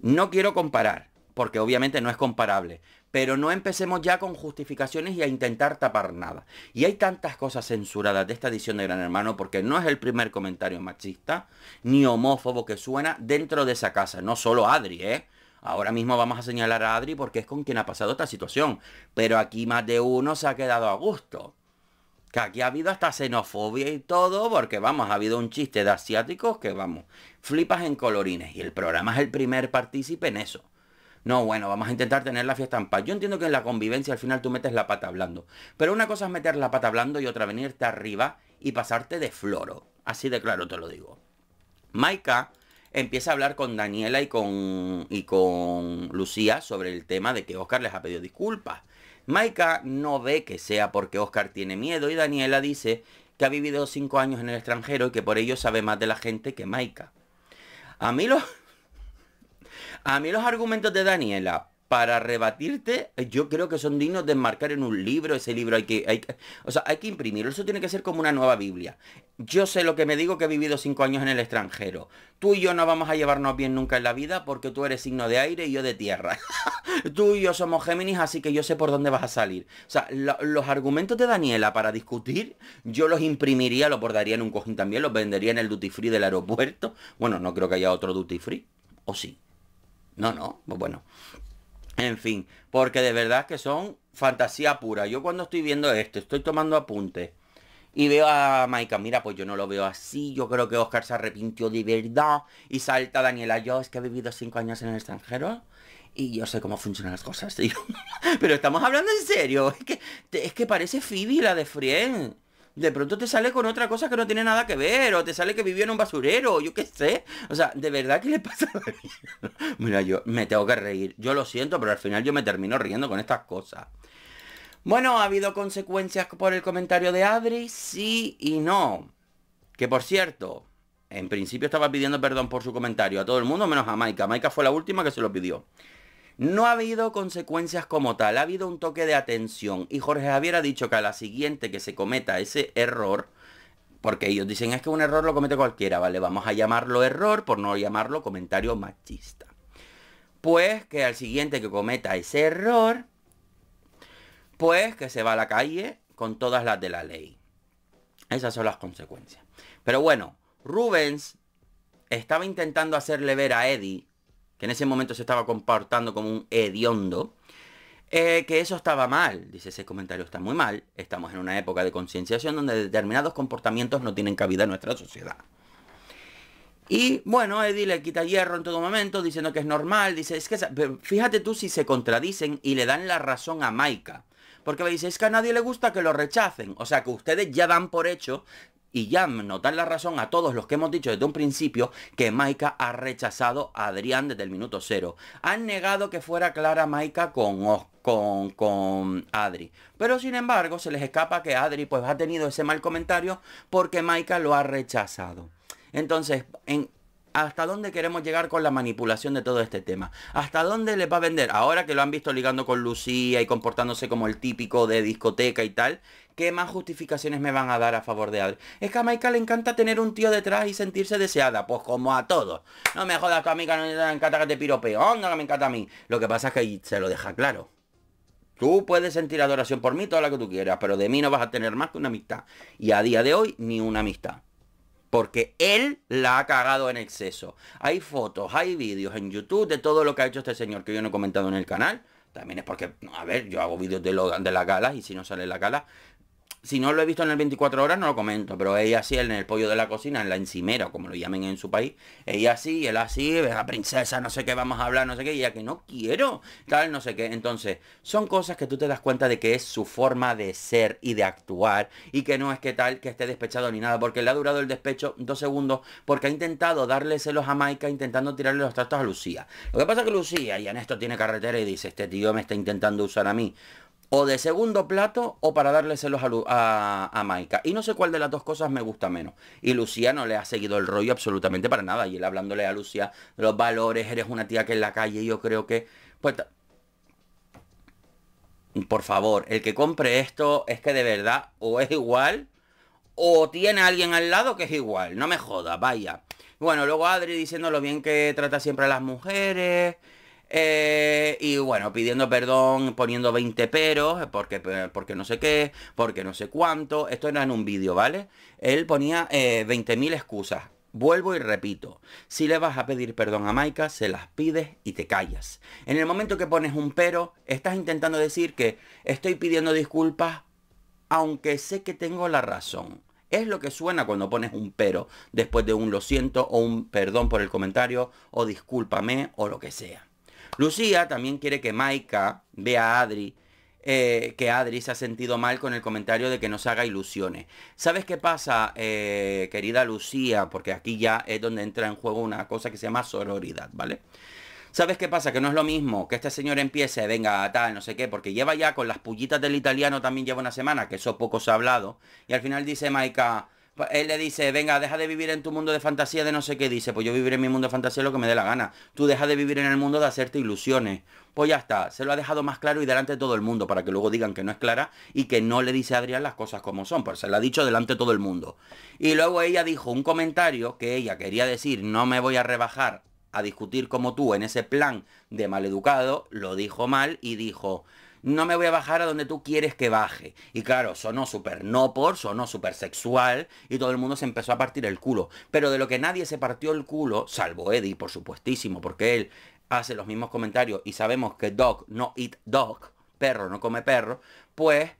No quiero comparar, porque obviamente no es comparable, pero no empecemos ya con justificaciones y a intentar tapar nada. Y hay tantas cosas censuradas de esta edición de Gran Hermano porque no es el primer comentario machista ni homófobo que suena dentro de esa casa, no solo Adri, ¿eh? Ahora mismo vamos a señalar a Adri porque es con quien ha pasado esta situación, pero aquí más de uno se ha quedado a gusto. Que aquí ha habido hasta xenofobia y todo, porque vamos, ha habido un chiste de asiáticos que vamos, flipas en colorines. Y el programa es el primer partícipe en eso. No, bueno, vamos a intentar tener la fiesta en paz. Yo entiendo que en la convivencia al final tú metes la pata hablando. Pero una cosa es meter la pata hablando y otra venirte arriba y pasarte de floro. Así de claro te lo digo. Maika empieza a hablar con Daniela y con, y con Lucía sobre el tema de que Oscar les ha pedido disculpas. Maika no ve que sea porque Oscar tiene miedo y Daniela dice que ha vivido cinco años en el extranjero y que por ello sabe más de la gente que Maika. A mí [LAUGHS] a mí los argumentos de Daniela para rebatirte, eh, yo creo que son dignos de enmarcar en un libro. Ese libro hay que, hay o sea, hay que imprimirlo. Eso tiene que ser como una nueva Biblia. Yo sé lo que me digo que he vivido cinco años en el extranjero. Tú y yo no vamos a llevarnos bien nunca en la vida porque tú eres signo de aire y yo de tierra. [LAUGHS] tú y yo somos Géminis, así que yo sé por dónde vas a salir. O sea, los argumentos de Daniela para discutir, yo los imprimiría, los bordaría en un cojín también, los vendería en el duty free del aeropuerto. Bueno, no creo que haya otro duty free. ¿O sí? No, no, pues bueno. En fin, porque de verdad que son fantasía pura. Yo cuando estoy viendo esto, estoy tomando apuntes y veo a Maika, mira, pues yo no lo veo así, yo creo que Oscar se arrepintió de verdad y salta Daniela, yo es que he vivido cinco años en el extranjero y yo sé cómo funcionan las cosas, [LAUGHS] Pero estamos hablando en serio, es que, es que parece Phoebe la de Friend de pronto te sale con otra cosa que no tiene nada que ver, o te sale que vivió en un basurero, yo qué sé. O sea, de verdad, ¿qué le pasa a [LAUGHS] Mira, yo me tengo que reír. Yo lo siento, pero al final yo me termino riendo con estas cosas. Bueno, ha habido consecuencias por el comentario de Adri, sí y no. Que por cierto, en principio estaba pidiendo perdón por su comentario a todo el mundo menos a Maika. Maika fue la última que se lo pidió. No ha habido consecuencias como tal, ha habido un toque de atención y Jorge Javier ha dicho que a la siguiente que se cometa ese error, porque ellos dicen es que un error lo comete cualquiera, ¿vale? Vamos a llamarlo error por no llamarlo comentario machista. Pues que al siguiente que cometa ese error, pues que se va a la calle con todas las de la ley. Esas son las consecuencias. Pero bueno, Rubens estaba intentando hacerle ver a Eddie que en ese momento se estaba comportando como un hediondo, eh, que eso estaba mal. Dice, ese comentario está muy mal. Estamos en una época de concienciación donde determinados comportamientos no tienen cabida en nuestra sociedad. Y bueno, Eddie le quita hierro en todo momento, diciendo que es normal. Dice, es que fíjate tú si se contradicen y le dan la razón a Maika. Porque me dice, es que a nadie le gusta que lo rechacen. O sea que ustedes ya dan por hecho y ya dan la razón a todos los que hemos dicho desde un principio que Maika ha rechazado a Adrián desde el minuto cero. Han negado que fuera clara Maika con Con, Adri. Pero sin embargo, se les escapa que Adri pues ha tenido ese mal comentario porque Maika lo ha rechazado. Entonces, en, hasta dónde queremos llegar con la manipulación de todo este tema. Hasta dónde les va a vender, ahora que lo han visto ligando con Lucía y comportándose como el típico de discoteca y tal, ¿qué más justificaciones me van a dar a favor de Adri? Es que a Maika le encanta tener un tío detrás y sentirse deseada, pues como a todos. No me jodas que a mí que no le encanta que te piropeo, no que me encanta a mí. Lo que pasa es que se lo deja claro. Tú puedes sentir adoración por mí, toda la que tú quieras, pero de mí no vas a tener más que una amistad. Y a día de hoy, ni una amistad porque él la ha cagado en exceso. Hay fotos, hay vídeos en YouTube de todo lo que ha hecho este señor que yo no he comentado en el canal. También es porque, a ver, yo hago vídeos de, de las galas y si no sale la gala, si no lo he visto en el 24 horas, no lo comento, pero ella sí, en el pollo de la cocina, en la encimera, como lo llamen en su país, ella sí, él así, la princesa, no sé qué, vamos a hablar, no sé qué, y ella que no quiero, tal, no sé qué. Entonces, son cosas que tú te das cuenta de que es su forma de ser y de actuar, y que no es que tal, que esté despechado ni nada, porque le ha durado el despecho dos segundos, porque ha intentado darle celos a Maika, intentando tirarle los trastos a Lucía. Lo que pasa es que Lucía, y en esto tiene carretera y dice, este tío me está intentando usar a mí o de segundo plato o para darle celos a, Maika. Y no sé cuál de las dos cosas me gusta menos. Y Lucía no le ha seguido el rollo absolutamente para nada. Y él hablándole a Lucía de los valores, eres una tía que en la calle yo creo que... Pues... Por favor, el que compre esto es que de verdad o es igual o tiene a alguien al lado que es igual. No me joda, vaya. Bueno, luego Adri diciéndolo bien que trata siempre a las mujeres. Eh, y bueno, pidiendo perdón, poniendo 20 peros, eh, porque, eh, porque no sé qué, porque no sé cuánto. Esto era en un vídeo, ¿vale? Él ponía 20.000 excusas. Vuelvo y repito, si le vas a pedir perdón a Maika, se las pides y te callas. En el momento que pones un pero, estás intentando decir que estoy pidiendo disculpas aunque sé que tengo la razón. Es lo que suena cuando pones un pero después de un lo siento o un perdón por el comentario o discúlpame o lo que sea. Lucía también quiere que Maika vea a Adri, eh, que Adri se ha sentido mal con el comentario de que nos haga ilusiones. ¿Sabes qué pasa, eh, querida Lucía? Porque aquí ya es donde entra en juego una cosa que se llama sororidad, ¿vale? ¿Sabes qué pasa? Que no es lo mismo que este señor empiece, venga, tal, no sé qué, porque lleva ya con las pullitas del italiano también lleva una semana, que eso poco se ha hablado, y al final dice Maika, él le dice, venga, deja de vivir en tu mundo de fantasía de no sé qué. Dice, pues yo viviré en mi mundo de fantasía lo que me dé la gana. Tú deja de vivir en el mundo de hacerte ilusiones. Pues ya está, se lo ha dejado más claro y delante de todo el mundo, para que luego digan que no es clara y que no le dice a Adrián las cosas como son, pues se lo ha dicho delante de todo el mundo. Y luego ella dijo un comentario que ella quería decir, no me voy a rebajar a discutir como tú en ese plan de maleducado, lo dijo mal y dijo, no me voy a bajar a donde tú quieres que baje. Y claro, sonó súper no por, sonó súper sexual y todo el mundo se empezó a partir el culo. Pero de lo que nadie se partió el culo, salvo Eddie, por supuestísimo, porque él hace los mismos comentarios y sabemos que dog no eat dog, perro no come perro, pues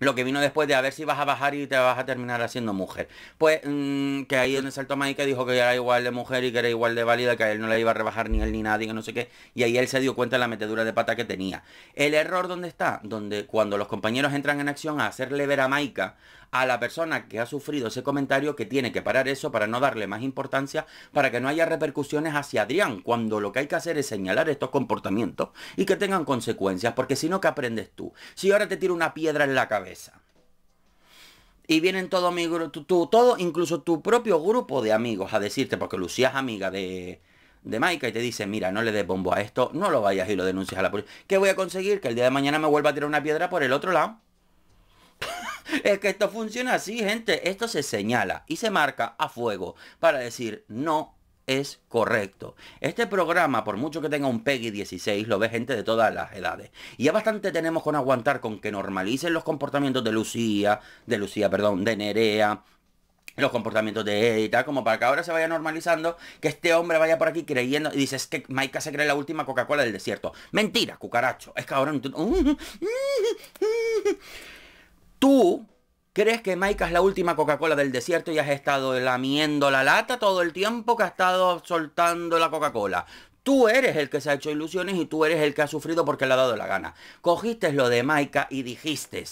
lo que vino después de a ver si vas a bajar y te vas a terminar haciendo mujer. Pues mm, que ahí donde saltó Maika dijo que era igual de mujer y que era igual de válida, que él no la iba a rebajar ni él ni nadie, que no sé qué. Y ahí él se dio cuenta de la metedura de pata que tenía. El error dónde está, donde cuando los compañeros entran en acción a hacerle ver a Maika a la persona que ha sufrido ese comentario que tiene que parar eso para no darle más importancia, para que no haya repercusiones hacia Adrián, cuando lo que hay que hacer es señalar estos comportamientos y que tengan consecuencias, porque si no, ¿qué aprendes tú? Si ahora te tiro una piedra en la cabeza, y vienen todo mi tu, todo, incluso tu propio grupo de amigos a decirte, porque Lucía es amiga de, de Maika y te dice, mira, no le des bombo a esto, no lo vayas y lo denuncias a la policía. ¿Qué voy a conseguir? Que el día de mañana me vuelva a tirar una piedra por el otro lado. [LAUGHS] es que esto funciona así, gente. Esto se señala y se marca a fuego para decir, no es correcto. Este programa, por mucho que tenga un PEGI 16, lo ve gente de todas las edades. Y ya bastante tenemos con aguantar con que normalicen los comportamientos de Lucía, de Lucía, perdón, de Nerea, los comportamientos de edita como para que ahora se vaya normalizando, que este hombre vaya por aquí creyendo y dices que Maika se cree la última Coca-Cola del desierto. Mentira, cucaracho. Es que ahora Tú [LAUGHS] ¿Crees que Maika es la última Coca-Cola del desierto y has estado lamiendo la lata todo el tiempo que has estado soltando la Coca-Cola? Tú eres el que se ha hecho ilusiones y tú eres el que ha sufrido porque le ha dado la gana. Cogiste lo de Maika y dijiste,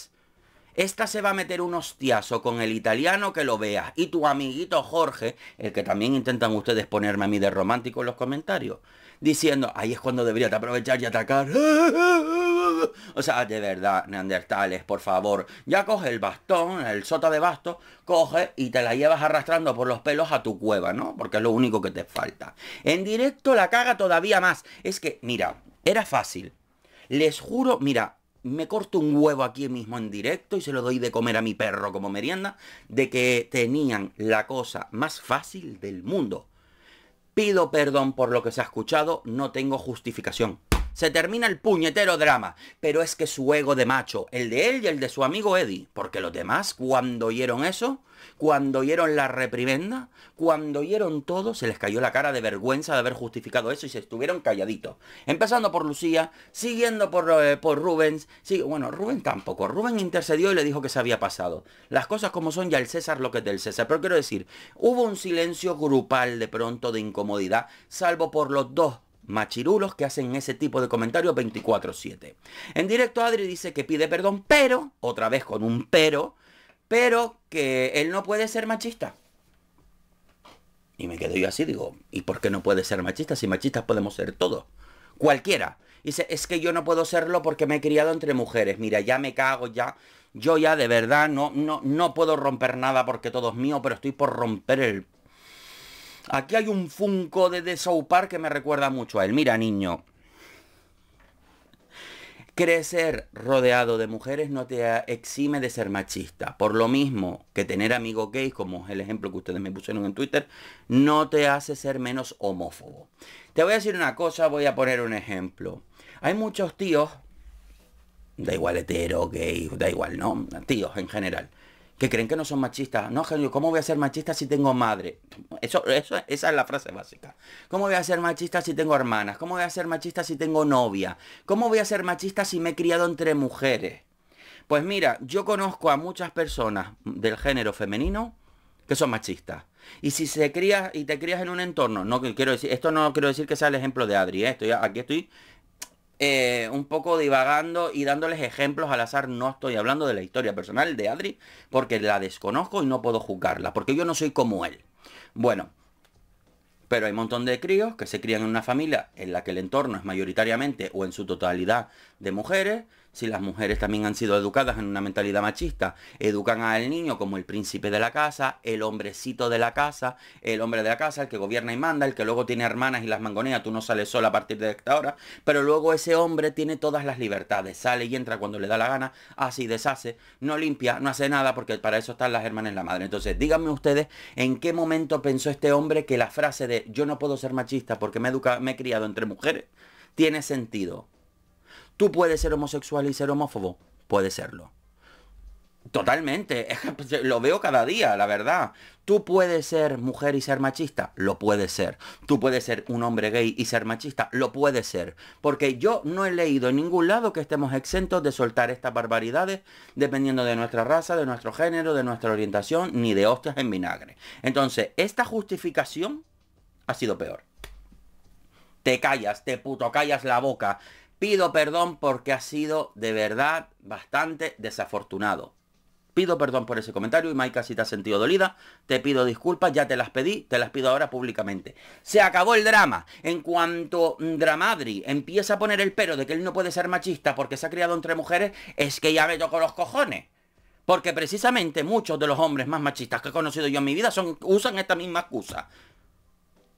esta se va a meter un hostiazo con el italiano que lo veas. Y tu amiguito Jorge, el que también intentan ustedes ponerme a mí de romántico en los comentarios, diciendo, ahí es cuando deberías aprovechar y atacar. [LAUGHS] O sea, de verdad, neandertales, por favor. Ya coge el bastón, el sota de basto, coge y te la llevas arrastrando por los pelos a tu cueva, ¿no? Porque es lo único que te falta. En directo la caga todavía más. Es que, mira, era fácil. Les juro, mira, me corto un huevo aquí mismo en directo y se lo doy de comer a mi perro como merienda, de que tenían la cosa más fácil del mundo. Pido perdón por lo que se ha escuchado, no tengo justificación. Se termina el puñetero drama. Pero es que su ego de macho, el de él y el de su amigo Eddie, porque los demás cuando oyeron eso, cuando oyeron la reprimenda, cuando oyeron todo, se les cayó la cara de vergüenza de haber justificado eso y se estuvieron calladitos. Empezando por Lucía, siguiendo por, eh, por Rubens. bueno, Rubén tampoco. Rubén intercedió y le dijo que se había pasado. Las cosas como son ya el César lo que es del César. Pero quiero decir, hubo un silencio grupal de pronto de incomodidad, salvo por los dos machirulos que hacen ese tipo de comentarios 24/7. En directo Adri dice que pide perdón, pero, otra vez con un pero, pero que él no puede ser machista. Y me quedo yo así, digo, ¿y por qué no puede ser machista? Si machistas podemos ser todos, cualquiera. Dice, es que yo no puedo serlo porque me he criado entre mujeres. Mira, ya me cago, ya. Yo ya de verdad no, no, no puedo romper nada porque todo es mío, pero estoy por romper el Aquí hay un Funko de The que me recuerda mucho a él. Mira, niño. Crecer rodeado de mujeres no te exime de ser machista. Por lo mismo que tener amigos gays, como es el ejemplo que ustedes me pusieron en Twitter, no te hace ser menos homófobo. Te voy a decir una cosa, voy a poner un ejemplo. Hay muchos tíos, da igual hetero, gay, da igual, ¿no? Tíos en general, que creen que no son machistas. No, genio, ¿cómo voy a ser machista si tengo madre? Eso, eso, esa es la frase básica. ¿Cómo voy a ser machista si tengo hermanas? ¿Cómo voy a ser machista si tengo novia? ¿Cómo voy a ser machista si me he criado entre mujeres? Pues mira, yo conozco a muchas personas del género femenino que son machistas. Y si se crías y te crías en un entorno, no quiero decir, esto no quiero decir que sea el ejemplo de Adri, ¿eh? aquí estoy eh, un poco divagando y dándoles ejemplos al azar. No estoy hablando de la historia personal de Adri, porque la desconozco y no puedo juzgarla, porque yo no soy como él. Bueno, pero hay un montón de críos que se crían en una familia en la que el entorno es mayoritariamente o en su totalidad de mujeres si las mujeres también han sido educadas en una mentalidad machista, educan al niño como el príncipe de la casa, el hombrecito de la casa, el hombre de la casa, el que gobierna y manda, el que luego tiene hermanas y las mangonea, tú no sales sola a partir de esta hora, pero luego ese hombre tiene todas las libertades, sale y entra cuando le da la gana, así deshace, no limpia, no hace nada porque para eso están las hermanas y la madre. Entonces, díganme ustedes en qué momento pensó este hombre que la frase de yo no puedo ser machista porque me, educa, me he criado entre mujeres tiene sentido. ¿Tú puedes ser homosexual y ser homófobo? Puede serlo. Totalmente, [LAUGHS] lo veo cada día, la verdad. Tú puedes ser mujer y ser machista, lo puede ser. Tú puedes ser un hombre gay y ser machista, lo puede ser. Porque yo no he leído en ningún lado que estemos exentos de soltar estas barbaridades dependiendo de nuestra raza, de nuestro género, de nuestra orientación, ni de hostias en vinagre. Entonces, esta justificación ha sido peor. Te callas, te puto callas la boca, Pido perdón porque ha sido de verdad bastante desafortunado. Pido perdón por ese comentario y Maika, si te has sentido dolida, te pido disculpas, ya te las pedí, te las pido ahora públicamente. Se acabó el drama. En cuanto Dramadri empieza a poner el pero de que él no puede ser machista porque se ha criado entre mujeres, es que ya me con los cojones. Porque precisamente muchos de los hombres más machistas que he conocido yo en mi vida son, usan esta misma excusa.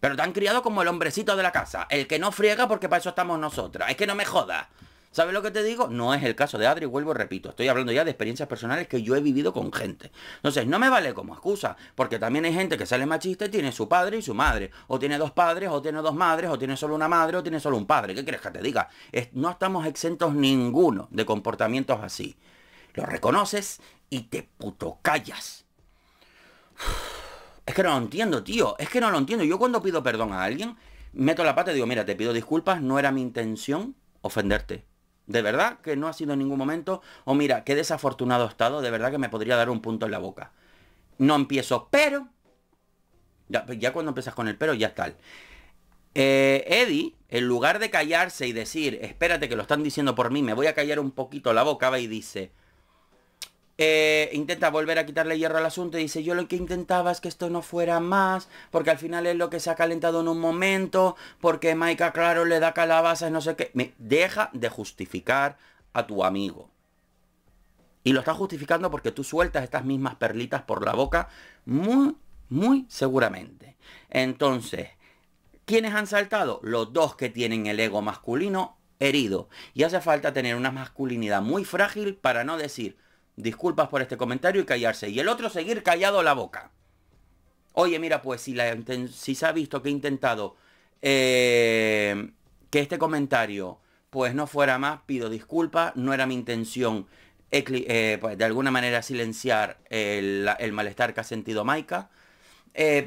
Pero te han criado como el hombrecito de la casa, el que no friega porque para eso estamos nosotras. Es que no me jodas. ¿Sabes lo que te digo? No es el caso de Adri, vuelvo, y repito, estoy hablando ya de experiencias personales que yo he vivido con gente. Entonces, no me vale como excusa, porque también hay gente que sale machista y tiene su padre y su madre, o tiene dos padres, o tiene dos madres, o tiene solo una madre, o tiene solo un padre. ¿Qué quieres que te diga? no estamos exentos ninguno de comportamientos así. Lo reconoces y te puto callas. Es que no lo entiendo, tío. Es que no lo entiendo. Yo cuando pido perdón a alguien, meto la pata y digo, mira, te pido disculpas, no era mi intención ofenderte. De verdad que no ha sido en ningún momento. O mira, qué desafortunado he estado, de verdad que me podría dar un punto en la boca. No empiezo, pero. Ya, pues cuando empiezas con el pero, ya está. Eh, Eddie, en lugar de callarse y decir, espérate que lo están diciendo por mí, me voy a callar un poquito la boca, va y dice, eh, intenta volver a quitarle hierro al asunto y dice, yo lo que intentaba es que esto no fuera más, porque al final es lo que se ha calentado en un momento, porque Maika, claro, le da calabazas, no sé qué. Me deja de justificar a tu amigo. Y lo está justificando porque tú sueltas estas mismas perlitas por la boca muy, muy seguramente. Entonces, ¿quiénes han saltado? Los dos que tienen el ego masculino herido. Y hace falta tener una masculinidad muy frágil para no decir, disculpas por este comentario y callarse. Y el otro seguir callado la boca. Oye, mira, pues si, se ha visto que he intentado eh, que este comentario pues no fuera más, pido disculpas, no era mi intención eh, eh, pues, de alguna manera silenciar el, malestar que ha sentido Maika.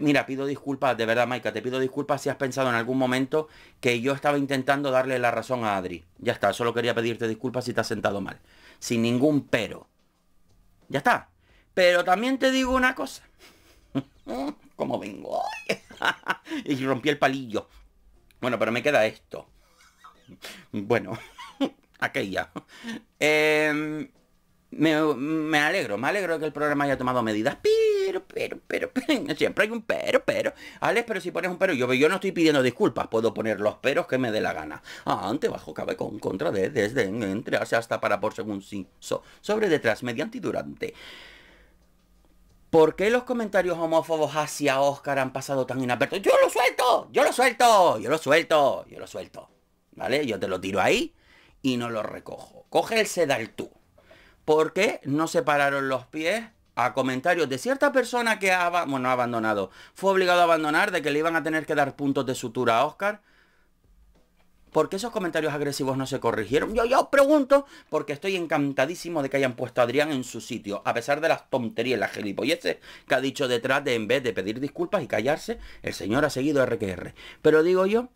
mira, pido disculpas, de verdad Maika, te pido disculpas si has pensado en algún momento que yo estaba intentando darle la razón a Adri. Ya está, solo quería pedirte disculpas si te has sentado mal. Sin ningún pero. Ya está. Pero también te digo una cosa. [LAUGHS] ¿Cómo vengo [LAUGHS] y rompí el palillo. Bueno, pero me queda esto. Bueno, [LAUGHS] aquella. Em, me, alegro, me alegro que el programa haya tomado medidas, pero, pero, pero, [LAUGHS] siempre hay un pero, pero. Alex, pero si pones un pero, yo, yo no estoy pidiendo disculpas, puedo poner los peros que me dé la gana. Ah, ante, bajo, cabe, con, contra, de, desde, entre, hacia, hasta, para, por, según, sí, sobre, detrás, mediante y durante. ¿Por qué los comentarios homófobos hacia Oscar han pasado tan inaperto ¡Yo lo suelto! ¡Yo lo suelto! ¡Yo lo suelto! ¡Yo lo suelto! ¿Vale? Yo te lo tiro ahí y no lo recojo. Coge el sedal tú. ¿Por qué no se pararon los pies a comentarios de cierta persona que ha, abandonado. Fue obligado a abandonar de que le iban a tener que dar puntos de sutura a Oscar. ¿Por qué esos comentarios agresivos no se corrigieron? Yo, ya os pregunto, porque estoy encantadísimo de que hayan puesto a Adrián en su sitio, a pesar de las tonterías, las gilipolleces que ha dicho detrás de en vez de pedir disculpas y callarse, el señor ha seguido RQR. Pero digo yo,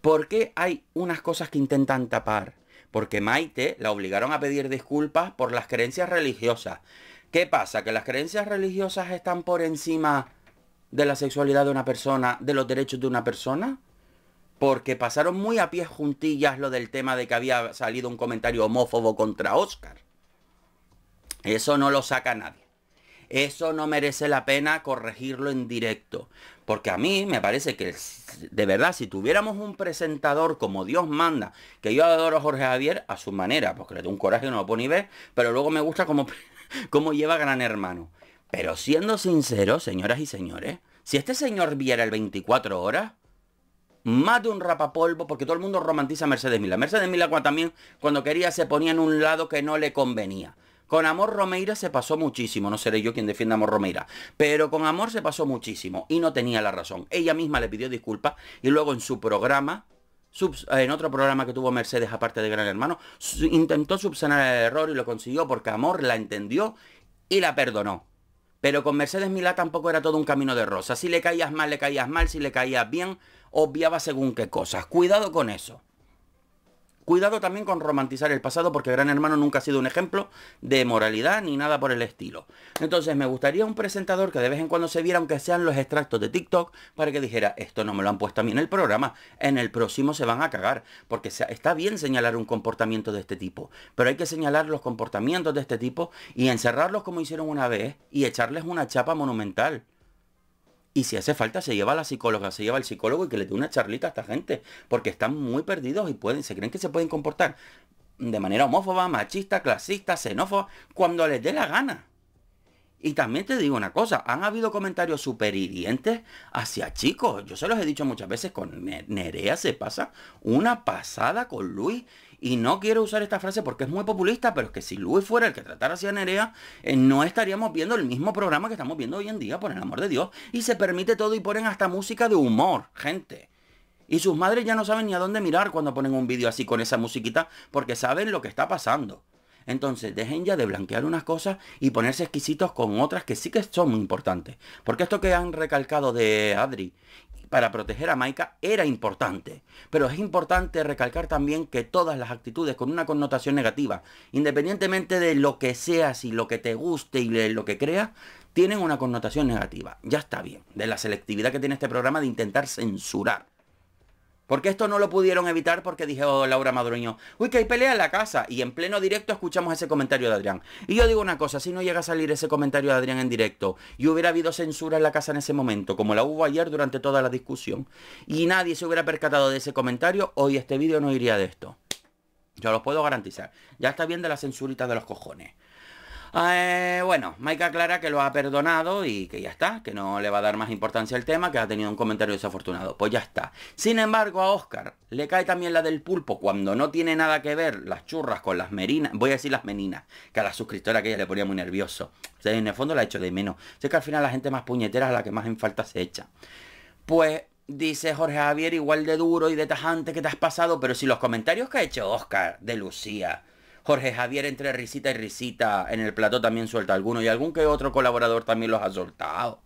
¿por qué hay unas cosas que intentan tapar porque Maite la obligaron a pedir disculpas por las creencias religiosas. ¿Qué pasa? Que las creencias religiosas están por encima de la sexualidad de una persona, de los derechos de una persona. Porque pasaron muy a pies juntillas lo del tema de que había salido un comentario homófobo contra Oscar. Eso no lo saca nadie. Eso no merece la pena corregirlo en directo. Porque a mí me parece que de verdad, si tuviéramos un presentador como Dios manda, que yo adoro a Jorge Javier a su manera, porque le doy un coraje no lo pone ni ver, pero luego me gusta cómo, [LAUGHS] cómo lleva Gran Hermano. Pero siendo sincero, señoras y señores, si este señor viera el 24 horas, más de un rapapolvo, porque todo el mundo romantiza a Mercedes Mila. Mercedes Mila también, cuando quería, se ponía en un lado que no le convenía. Con Amor Romeira se pasó muchísimo, no seré yo quien defienda a Amor Romeira, pero con Amor se pasó muchísimo y no tenía la razón. Ella misma le pidió disculpas y luego en su programa, en otro programa que tuvo Mercedes aparte de Gran Hermano, intentó subsanar el error y lo consiguió porque Amor la entendió y la perdonó. Pero con Mercedes Milá tampoco era todo un camino de rosa. Si le caías mal, le caías mal, si le caías bien, obviaba según qué cosas. Cuidado con eso. Cuidado también con romantizar el pasado porque Gran Hermano nunca ha sido un ejemplo de moralidad ni nada por el estilo. Entonces me gustaría un presentador que de vez en cuando se viera, aunque sean los extractos de TikTok, para que dijera, esto no me lo han puesto a mí en el programa, en el próximo se van a cagar. Porque está bien señalar un comportamiento de este tipo, pero hay que señalar los comportamientos de este tipo y encerrarlos como hicieron una vez y echarles una chapa monumental. Y si hace falta, se lleva a la psicóloga, se lleva al psicólogo y que le dé una charlita a esta gente, porque están muy perdidos y pueden, se creen que se pueden comportar de manera homófoba, machista, clasista, xenófoba, cuando les dé la gana. Y también te digo una cosa, han habido comentarios super hirientes hacia chicos. Yo se los he dicho muchas veces, con Nerea se pasa una pasada con Luis y no quiero usar esta frase porque es muy populista, pero es que si Luis fuera el que tratara a Nerea, eh, no estaríamos viendo el mismo programa que estamos viendo hoy en día, por el amor de Dios. Y se permite todo y ponen hasta música de humor, gente. Y sus madres ya no saben ni a dónde mirar cuando ponen un vídeo así con esa musiquita, porque saben lo que está pasando. Entonces, dejen ya de blanquear unas cosas y ponerse exquisitos con otras que sí que son muy importantes. Porque esto que han recalcado de Adri para proteger a Maika era importante. Pero es importante recalcar también que todas las actitudes con una connotación negativa, independientemente de lo que seas y lo que te guste y lo que creas, tienen una connotación negativa. Ya está bien, de la selectividad que tiene este programa de intentar censurar. Porque esto no lo pudieron evitar porque dije, oh, Laura Madruño, uy, que hay pelea en la casa. Y en pleno directo escuchamos ese comentario de Adrián. Y yo digo una cosa, si no llega a salir ese comentario de Adrián en directo y hubiera habido censura en la casa en ese momento, como la hubo ayer durante toda la discusión, y nadie se hubiera percatado de ese comentario, hoy este vídeo no iría de esto. Yo lo puedo garantizar. Ya está bien de la censurita de los cojones. Eh, bueno, Mike aclara que lo ha perdonado y que ya está, que no le va a dar más importancia al tema, que ha tenido un comentario desafortunado. Pues ya está. Sin embargo, a Oscar le cae también la del pulpo cuando no tiene nada que ver las churras con las merinas. Voy a decir las meninas, que a la suscriptora que ella le ponía muy nervioso. O sea, en el fondo la hecho de menos. Sé que al final la gente más puñetera es la que más en falta se echa. Pues dice Jorge Javier, igual de duro y de tajante que te has pasado, pero si los comentarios que ha hecho Oscar de Lucía Jorge Javier entre risita y risita en el plato también suelta alguno y algún que otro colaborador también los ha soltado.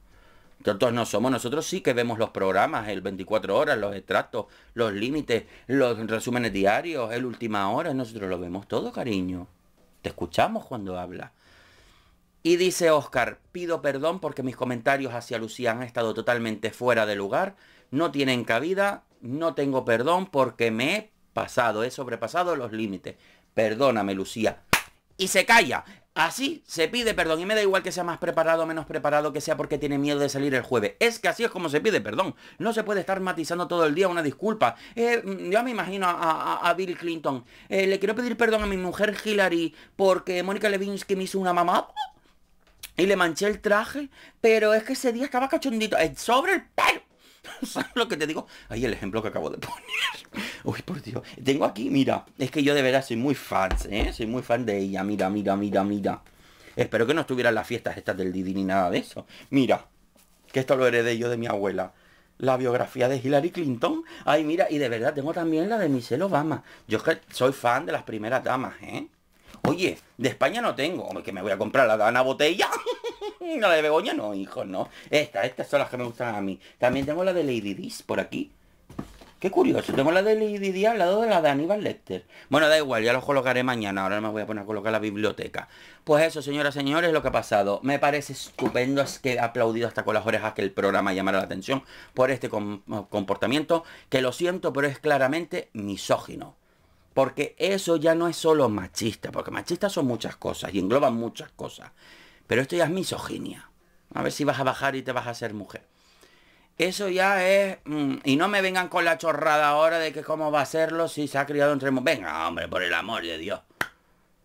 Nosotros no somos, nosotros sí que vemos los programas, el 24 horas, los extractos, los límites, los resúmenes diarios, el última hora, nosotros lo vemos todo, cariño. Te escuchamos cuando habla. Y dice Oscar, pido perdón porque mis comentarios hacia Lucía han estado totalmente fuera de lugar, no tienen cabida, no tengo perdón porque me he pasado, he sobrepasado los límites perdóname Lucía. Y se calla. Así se pide perdón. Y me da igual que sea más preparado o menos preparado, que sea porque tiene miedo de salir el jueves. Es que así es como se pide perdón. No se puede estar matizando todo el día una disculpa. Eh, mm, yo me imagino a, Bill Clinton. Eh, le quiero pedir perdón a mi mujer Hillary porque Mónica Levinsky me hizo una mamá. Y le manché el traje, pero es que ese día estaba cachondito. Eh, sobre el pelo. [LAUGHS] lo que te digo? Ahí el ejemplo que acabo de poner. [LAUGHS] Uy, por Dios. Tengo aquí, mira, es que yo de verdad soy muy fan, ¿eh? Soy muy fan de ella. Mira, mira, mira, mira. Espero que no estuvieran las fiestas estas del Didi ni nada de eso. Mira, que esto lo heredé yo de mi abuela. La biografía de Hillary Clinton. Ay, mira, y de verdad tengo también la de Michelle Obama. Yo soy fan de las primeras damas, ¿eh? Oye, de España no tengo. Hombre, que me voy a comprar la dana Botella. [LAUGHS] Mm, no, la de Begoña no, hijo, no. Estas, estas son las que me gustan a mí. También tengo la de Lady Dis por aquí. Qué curioso, tengo la de Lady Di al lado de la de Aníbal Lecter. Bueno, da igual, ya lo colocaré mañana, ahora me voy a poner a colocar la biblioteca. Pues eso, señoras y señores, lo que ha pasado. Me parece estupendo, es que he aplaudido hasta con las orejas que el programa llamara la atención por este comportamiento, que lo siento, pero es claramente misógino. Porque eso ya no es solo machista, porque machistas son muchas cosas y engloban muchas cosas. Pero esto ya es misoginia. A ver si vas a bajar y te vas a ser mujer. Eso ya es... Mm, y no me vengan con la chorrada ahora de que cómo va a serlo si se ha criado entre... Venga, hombre, por el amor de Dios.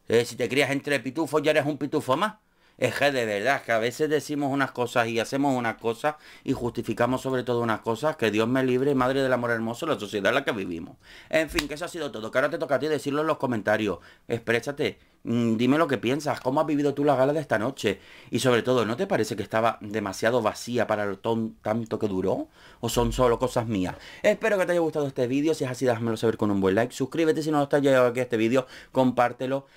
Eh, si te crías entre pitufos, ya eres un pitufo más. Es que de verdad que a veces decimos unas cosas y hacemos unas cosas y justificamos sobre todo unas cosas que Dios me libre, madre del amor hermoso, la sociedad en la que vivimos. En fin, que eso ha sido todo. Que ahora te toca a ti decirlo en los comentarios. Exprésate mm, dime lo que piensas, cómo has vivido tú la gala de esta noche. Y sobre todo, ¿no te parece que estaba demasiado vacía para el ton, tanto que duró? ¿O son solo cosas mías? Espero que te haya gustado este vídeo. Si es así, déjamelo saber con un buen like. Suscríbete si no estás llegado aquí a este vídeo. Compártelo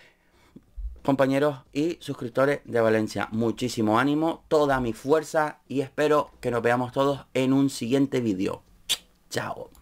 compañeros y suscriptores de Valencia. Muchísimo ánimo, toda mi fuerza y espero que nos veamos todos en un siguiente vídeo. Chao.